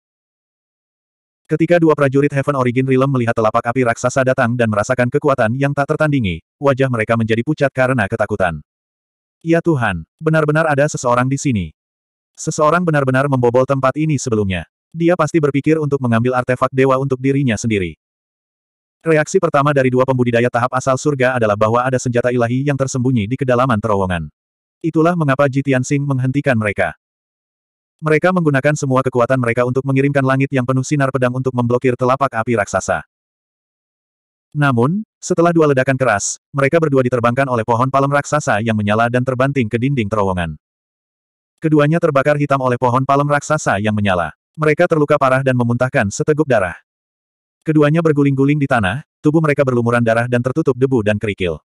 Ketika dua prajurit Heaven Origin Realm melihat telapak api raksasa datang dan merasakan kekuatan yang tak tertandingi, wajah mereka menjadi pucat karena ketakutan. Ya Tuhan, benar-benar ada seseorang di sini. Seseorang benar-benar membobol tempat ini sebelumnya. Dia pasti berpikir untuk mengambil artefak dewa untuk dirinya sendiri. Reaksi pertama dari dua pembudidaya tahap asal surga adalah bahwa ada senjata ilahi yang tersembunyi di kedalaman terowongan. Itulah mengapa Jitian Sing menghentikan mereka. Mereka menggunakan semua kekuatan mereka untuk mengirimkan langit yang penuh sinar pedang untuk memblokir telapak api raksasa. Namun, setelah dua ledakan keras, mereka berdua diterbangkan oleh pohon palem raksasa yang menyala dan terbanting ke dinding terowongan. Keduanya terbakar hitam oleh pohon palem raksasa yang menyala. Mereka terluka parah dan memuntahkan seteguk darah. Keduanya berguling-guling di tanah, tubuh mereka berlumuran darah dan tertutup debu dan kerikil.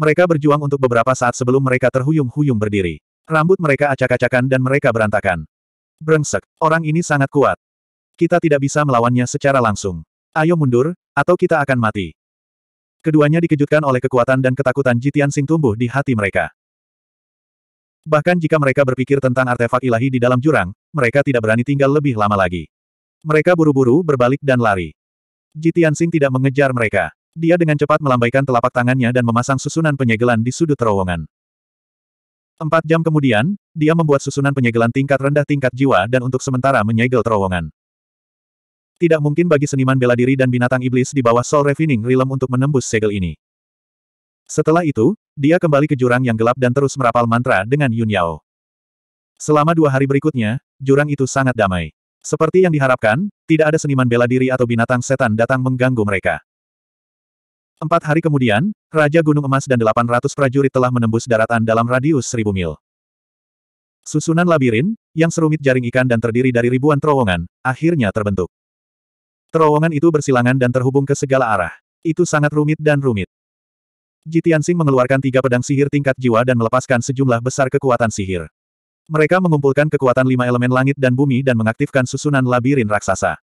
Mereka berjuang untuk beberapa saat sebelum mereka terhuyung-huyung berdiri. Rambut mereka acak-acakan dan mereka berantakan. Brengsek, orang ini sangat kuat. Kita tidak bisa melawannya secara langsung. Ayo mundur, atau kita akan mati. Keduanya dikejutkan oleh kekuatan dan ketakutan Jitian Sing tumbuh di hati mereka. Bahkan jika mereka berpikir tentang artefak ilahi di dalam jurang, mereka tidak berani tinggal lebih lama lagi. Mereka buru-buru berbalik dan lari. Jitian Sing tidak mengejar mereka. Dia dengan cepat melambaikan telapak tangannya dan memasang susunan penyegelan di sudut terowongan. Empat jam kemudian, dia membuat susunan penyegelan tingkat rendah tingkat jiwa dan untuk sementara menyegel terowongan. Tidak mungkin bagi seniman bela diri dan binatang iblis di bawah Soul Refining Realm untuk menembus segel ini. Setelah itu, dia kembali ke jurang yang gelap dan terus merapal mantra dengan Yun Yao. Selama dua hari berikutnya, jurang itu sangat damai. Seperti yang diharapkan, tidak ada seniman bela diri atau binatang setan datang mengganggu mereka. Empat hari kemudian, Raja Gunung Emas dan 800 prajurit telah menembus daratan dalam radius seribu mil. Susunan labirin, yang serumit jaring ikan dan terdiri dari ribuan terowongan, akhirnya terbentuk. Terowongan itu bersilangan dan terhubung ke segala arah. Itu sangat rumit dan rumit. Jitiansing mengeluarkan tiga pedang sihir tingkat jiwa dan melepaskan sejumlah besar kekuatan sihir. Mereka mengumpulkan kekuatan lima elemen langit dan bumi dan mengaktifkan susunan labirin raksasa.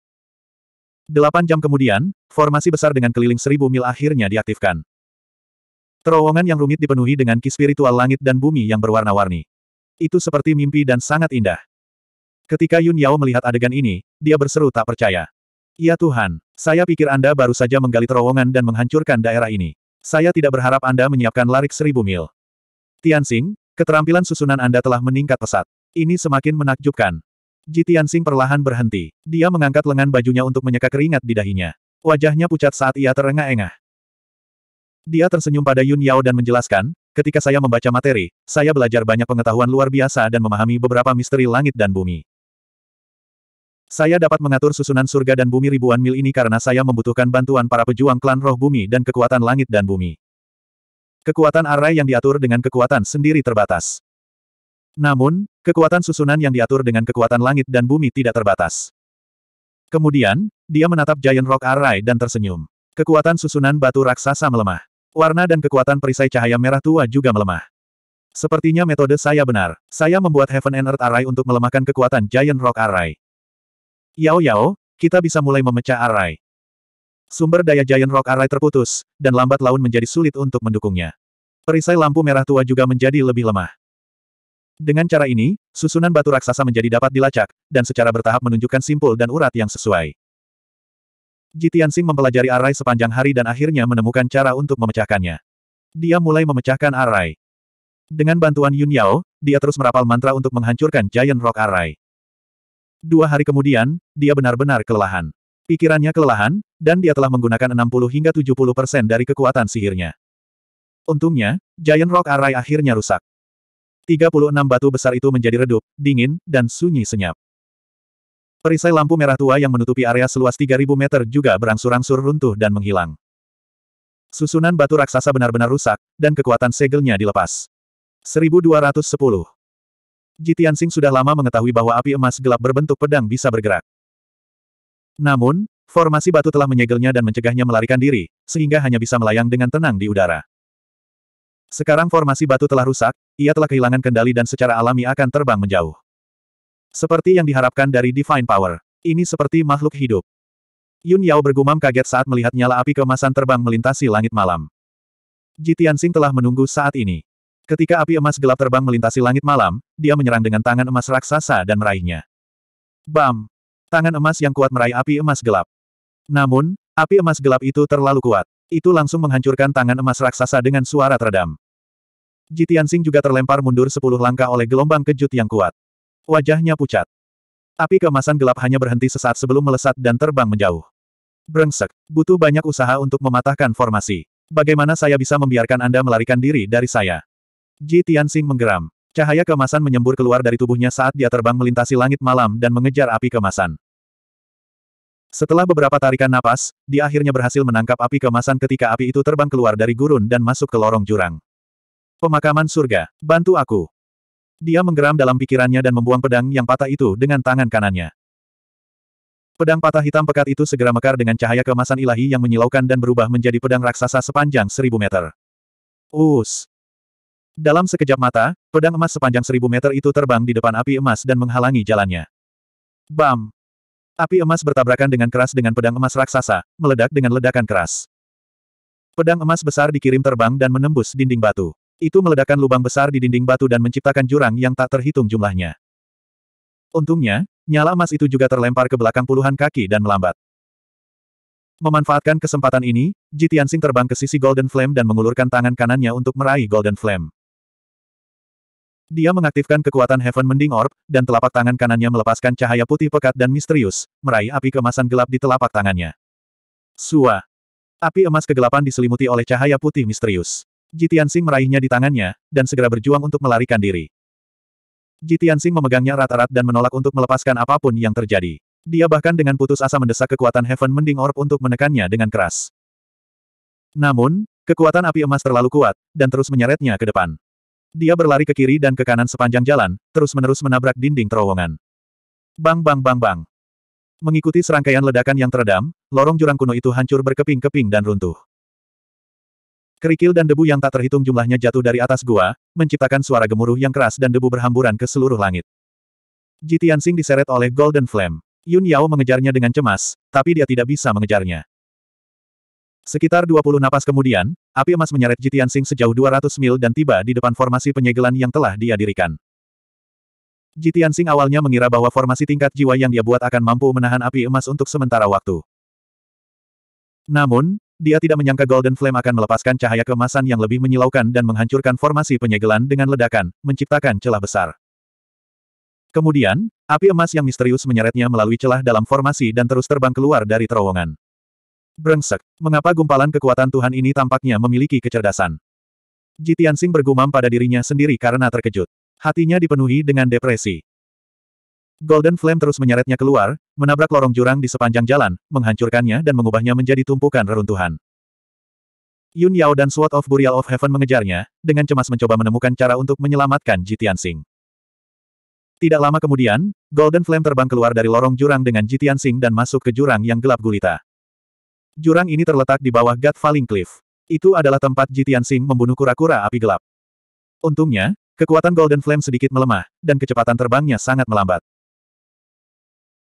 Delapan jam kemudian, formasi besar dengan keliling seribu mil akhirnya diaktifkan. Terowongan yang rumit dipenuhi dengan ki spiritual langit dan bumi yang berwarna-warni. Itu seperti mimpi dan sangat indah. Ketika Yun Yao melihat adegan ini, dia berseru tak percaya. Ya Tuhan, saya pikir Anda baru saja menggali terowongan dan menghancurkan daerah ini. Saya tidak berharap Anda menyiapkan larik seribu mil. Tianxing, keterampilan susunan Anda telah meningkat pesat. Ini semakin menakjubkan. Jitian Sing perlahan berhenti. Dia mengangkat lengan bajunya untuk menyeka keringat di dahinya. Wajahnya pucat saat ia terengah-engah. Dia tersenyum pada Yun Yao dan menjelaskan, ketika saya membaca materi, saya belajar banyak pengetahuan luar biasa dan memahami beberapa misteri langit dan bumi. Saya dapat mengatur susunan surga dan bumi ribuan mil ini karena saya membutuhkan bantuan para pejuang klan roh bumi dan kekuatan langit dan bumi. Kekuatan arai yang diatur dengan kekuatan sendiri terbatas. Namun, Kekuatan susunan yang diatur dengan kekuatan langit dan bumi tidak terbatas. Kemudian, dia menatap Giant Rock Array dan tersenyum. Kekuatan susunan batu raksasa melemah. Warna dan kekuatan perisai cahaya merah tua juga melemah. Sepertinya metode saya benar. Saya membuat Heaven and Earth Array untuk melemahkan kekuatan Giant Rock Array. Yao Yao, kita bisa mulai memecah Array. Sumber daya Giant Rock Array terputus, dan lambat laun menjadi sulit untuk mendukungnya. Perisai lampu merah tua juga menjadi lebih lemah. Dengan cara ini, susunan batu raksasa menjadi dapat dilacak, dan secara bertahap menunjukkan simpul dan urat yang sesuai. Jitiansing mempelajari arai sepanjang hari dan akhirnya menemukan cara untuk memecahkannya. Dia mulai memecahkan arai. Dengan bantuan Yun Yao, dia terus merapal mantra untuk menghancurkan Giant Rock Arai. Dua hari kemudian, dia benar-benar kelelahan. Pikirannya kelelahan, dan dia telah menggunakan 60 hingga 70 persen dari kekuatan sihirnya. Untungnya, Giant Rock Arai akhirnya rusak. 36 batu besar itu menjadi redup, dingin, dan sunyi senyap. Perisai lampu merah tua yang menutupi area seluas 3.000 meter juga berangsur-angsur runtuh dan menghilang. Susunan batu raksasa benar-benar rusak, dan kekuatan segelnya dilepas. 1210 Jitiansing sudah lama mengetahui bahwa api emas gelap berbentuk pedang bisa bergerak. Namun, formasi batu telah menyegelnya dan mencegahnya melarikan diri, sehingga hanya bisa melayang dengan tenang di udara. Sekarang formasi batu telah rusak, ia telah kehilangan kendali dan secara alami akan terbang menjauh. Seperti yang diharapkan dari Divine Power. Ini seperti makhluk hidup. Yun Yao bergumam kaget saat melihat nyala api kemasan terbang melintasi langit malam. Ji Tianxing telah menunggu saat ini. Ketika api emas gelap terbang melintasi langit malam, dia menyerang dengan tangan emas raksasa dan meraihnya. Bam! Tangan emas yang kuat meraih api emas gelap. Namun, api emas gelap itu terlalu kuat. Itu langsung menghancurkan tangan emas raksasa dengan suara teredam. Jitiansing juga terlempar mundur sepuluh langkah oleh gelombang kejut yang kuat. Wajahnya pucat. Api kemasan gelap hanya berhenti sesaat sebelum melesat dan terbang menjauh. Brengsek, butuh banyak usaha untuk mematahkan formasi. Bagaimana saya bisa membiarkan Anda melarikan diri dari saya? Ji menggeram. Cahaya kemasan menyembur keluar dari tubuhnya saat dia terbang melintasi langit malam dan mengejar api kemasan. Setelah beberapa tarikan napas, dia akhirnya berhasil menangkap api kemasan ketika api itu terbang keluar dari gurun dan masuk ke lorong jurang. Pemakaman surga, bantu aku. Dia menggeram dalam pikirannya dan membuang pedang yang patah itu dengan tangan kanannya. Pedang patah hitam pekat itu segera mekar dengan cahaya kemasan ilahi yang menyilaukan dan berubah menjadi pedang raksasa sepanjang seribu meter. Us. Dalam sekejap mata, pedang emas sepanjang seribu meter itu terbang di depan api emas dan menghalangi jalannya. Bam! Api emas bertabrakan dengan keras dengan pedang emas raksasa, meledak dengan ledakan keras. Pedang emas besar dikirim terbang dan menembus dinding batu. Itu meledakkan lubang besar di dinding batu dan menciptakan jurang yang tak terhitung jumlahnya. Untungnya, nyala emas itu juga terlempar ke belakang puluhan kaki dan melambat. Memanfaatkan kesempatan ini, Jitiansing terbang ke sisi Golden Flame dan mengulurkan tangan kanannya untuk meraih Golden Flame. Dia mengaktifkan kekuatan Heaven Mending Orb, dan telapak tangan kanannya melepaskan cahaya putih pekat dan misterius, meraih api kemasan gelap di telapak tangannya. Sua. Api emas kegelapan diselimuti oleh cahaya putih misterius. Jitiansing meraihnya di tangannya, dan segera berjuang untuk melarikan diri. Jitiansing memegangnya rata-rat dan menolak untuk melepaskan apapun yang terjadi. Dia bahkan dengan putus asa mendesak kekuatan Heaven Mending Orb untuk menekannya dengan keras. Namun, kekuatan api emas terlalu kuat, dan terus menyeretnya ke depan. Dia berlari ke kiri dan ke kanan sepanjang jalan, terus-menerus menabrak dinding terowongan. Bang bang bang bang. Mengikuti serangkaian ledakan yang teredam, lorong jurang kuno itu hancur berkeping-keping dan runtuh. Kerikil dan debu yang tak terhitung jumlahnya jatuh dari atas gua, menciptakan suara gemuruh yang keras dan debu berhamburan ke seluruh langit. Jitian Sing diseret oleh Golden Flame. Yun Yao mengejarnya dengan cemas, tapi dia tidak bisa mengejarnya. Sekitar 20 napas kemudian, api emas menyeret Jitian Sing sejauh 200 mil dan tiba di depan formasi penyegelan yang telah dia dirikan. Jitian Sing awalnya mengira bahwa formasi tingkat jiwa yang dia buat akan mampu menahan api emas untuk sementara waktu. Namun, dia tidak menyangka Golden Flame akan melepaskan cahaya kemasan yang lebih menyilaukan dan menghancurkan formasi penyegelan dengan ledakan, menciptakan celah besar. Kemudian, api emas yang misterius menyeretnya melalui celah dalam formasi dan terus terbang keluar dari terowongan. Brengsek, mengapa gumpalan kekuatan Tuhan ini tampaknya memiliki kecerdasan? Jitiansing bergumam pada dirinya sendiri karena terkejut. Hatinya dipenuhi dengan depresi. Golden Flame terus menyeretnya keluar, menabrak lorong jurang di sepanjang jalan, menghancurkannya dan mengubahnya menjadi tumpukan reruntuhan. Yun Yao dan Sword of Burial of Heaven mengejarnya, dengan cemas mencoba menemukan cara untuk menyelamatkan Jitiansing. Tidak lama kemudian, Golden Flame terbang keluar dari lorong jurang dengan Jitiansing dan masuk ke jurang yang gelap gulita. Jurang ini terletak di bawah Gat Falling Cliff. Itu adalah tempat Jitian Sing membunuh kura-kura api gelap. Untungnya, kekuatan Golden Flame sedikit melemah, dan kecepatan terbangnya sangat melambat.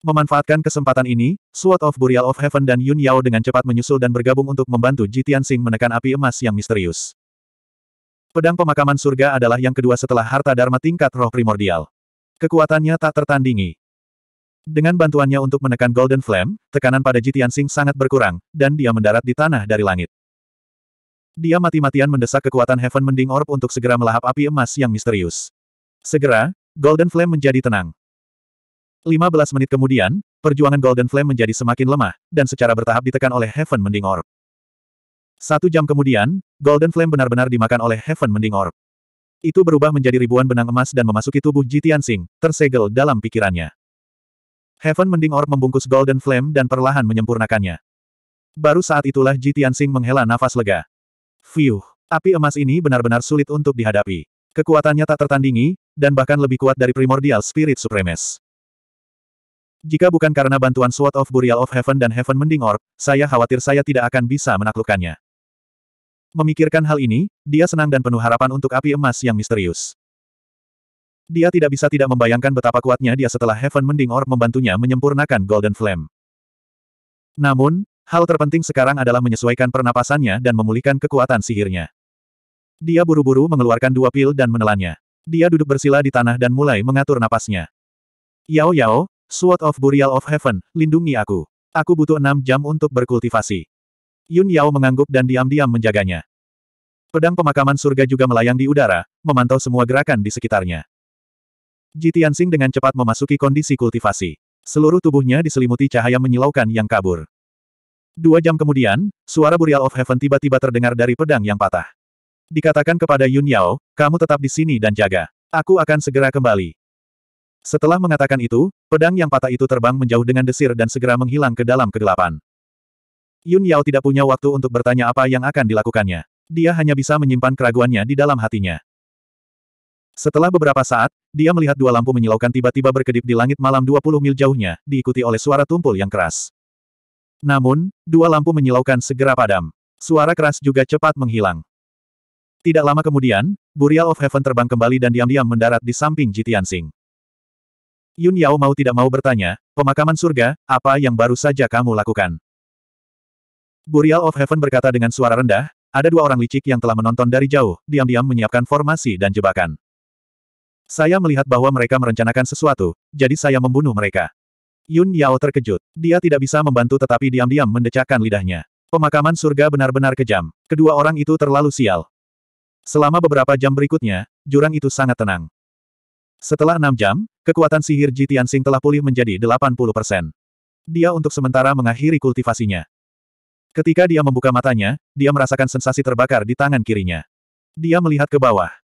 Memanfaatkan kesempatan ini, Sword of Burial of Heaven dan Yun Yao dengan cepat menyusul dan bergabung untuk membantu Jitian Sing menekan api emas yang misterius. Pedang pemakaman surga adalah yang kedua setelah harta dharma tingkat roh primordial. Kekuatannya tak tertandingi. Dengan bantuannya untuk menekan Golden Flame, tekanan pada Jitian Sing sangat berkurang, dan dia mendarat di tanah dari langit. Dia mati-matian mendesak kekuatan Heaven Mending Orb untuk segera melahap api emas yang misterius. Segera, Golden Flame menjadi tenang. 15 menit kemudian, perjuangan Golden Flame menjadi semakin lemah, dan secara bertahap ditekan oleh Heaven Mending Orb. Satu jam kemudian, Golden Flame benar-benar dimakan oleh Heaven Mending Orb. Itu berubah menjadi ribuan benang emas dan memasuki tubuh Jitian Sing, tersegel dalam pikirannya. Heaven Mending Orb membungkus Golden Flame dan perlahan menyempurnakannya. Baru saat itulah Ji Tianxing menghela nafas lega. Fiuh, api emas ini benar-benar sulit untuk dihadapi. Kekuatannya tak tertandingi, dan bahkan lebih kuat dari primordial spirit supremes. Jika bukan karena bantuan Sword of Burial of Heaven dan Heaven Mending Orb, saya khawatir saya tidak akan bisa menaklukkannya. Memikirkan hal ini, dia senang dan penuh harapan untuk api emas yang misterius. Dia tidak bisa tidak membayangkan betapa kuatnya dia setelah Heaven Mending Orb membantunya menyempurnakan Golden Flame. Namun, hal terpenting sekarang adalah menyesuaikan pernapasannya dan memulihkan kekuatan sihirnya. Dia buru-buru mengeluarkan dua pil dan menelannya. Dia duduk bersila di tanah dan mulai mengatur napasnya. Yao Yao, Sword of Burial of Heaven, lindungi aku. Aku butuh enam jam untuk berkultivasi. Yun Yao mengangguk dan diam-diam menjaganya. Pedang pemakaman surga juga melayang di udara, memantau semua gerakan di sekitarnya. Ji Tianxing dengan cepat memasuki kondisi kultivasi. Seluruh tubuhnya diselimuti cahaya menyilaukan yang kabur. Dua jam kemudian, suara Burial of Heaven tiba-tiba terdengar dari pedang yang patah. Dikatakan kepada Yun Yao, kamu tetap di sini dan jaga. Aku akan segera kembali. Setelah mengatakan itu, pedang yang patah itu terbang menjauh dengan desir dan segera menghilang ke dalam kegelapan. Yun Yao tidak punya waktu untuk bertanya apa yang akan dilakukannya. Dia hanya bisa menyimpan keraguannya di dalam hatinya. Setelah beberapa saat, dia melihat dua lampu menyilaukan tiba-tiba berkedip di langit malam 20 mil jauhnya, diikuti oleh suara tumpul yang keras. Namun, dua lampu menyilaukan segera padam. Suara keras juga cepat menghilang. Tidak lama kemudian, Burial of Heaven terbang kembali dan diam-diam mendarat di samping Jitian Sing. Yun Yao mau tidak mau bertanya, pemakaman surga, apa yang baru saja kamu lakukan? Burial of Heaven berkata dengan suara rendah, ada dua orang licik yang telah menonton dari jauh, diam-diam menyiapkan formasi dan jebakan. Saya melihat bahwa mereka merencanakan sesuatu, jadi saya membunuh mereka. Yun Yao terkejut. Dia tidak bisa membantu tetapi diam-diam mendecakkan lidahnya. Pemakaman surga benar-benar kejam. Kedua orang itu terlalu sial. Selama beberapa jam berikutnya, jurang itu sangat tenang. Setelah enam jam, kekuatan sihir Ji Tianxing telah pulih menjadi 80 persen. Dia untuk sementara mengakhiri kultivasinya. Ketika dia membuka matanya, dia merasakan sensasi terbakar di tangan kirinya. Dia melihat ke bawah.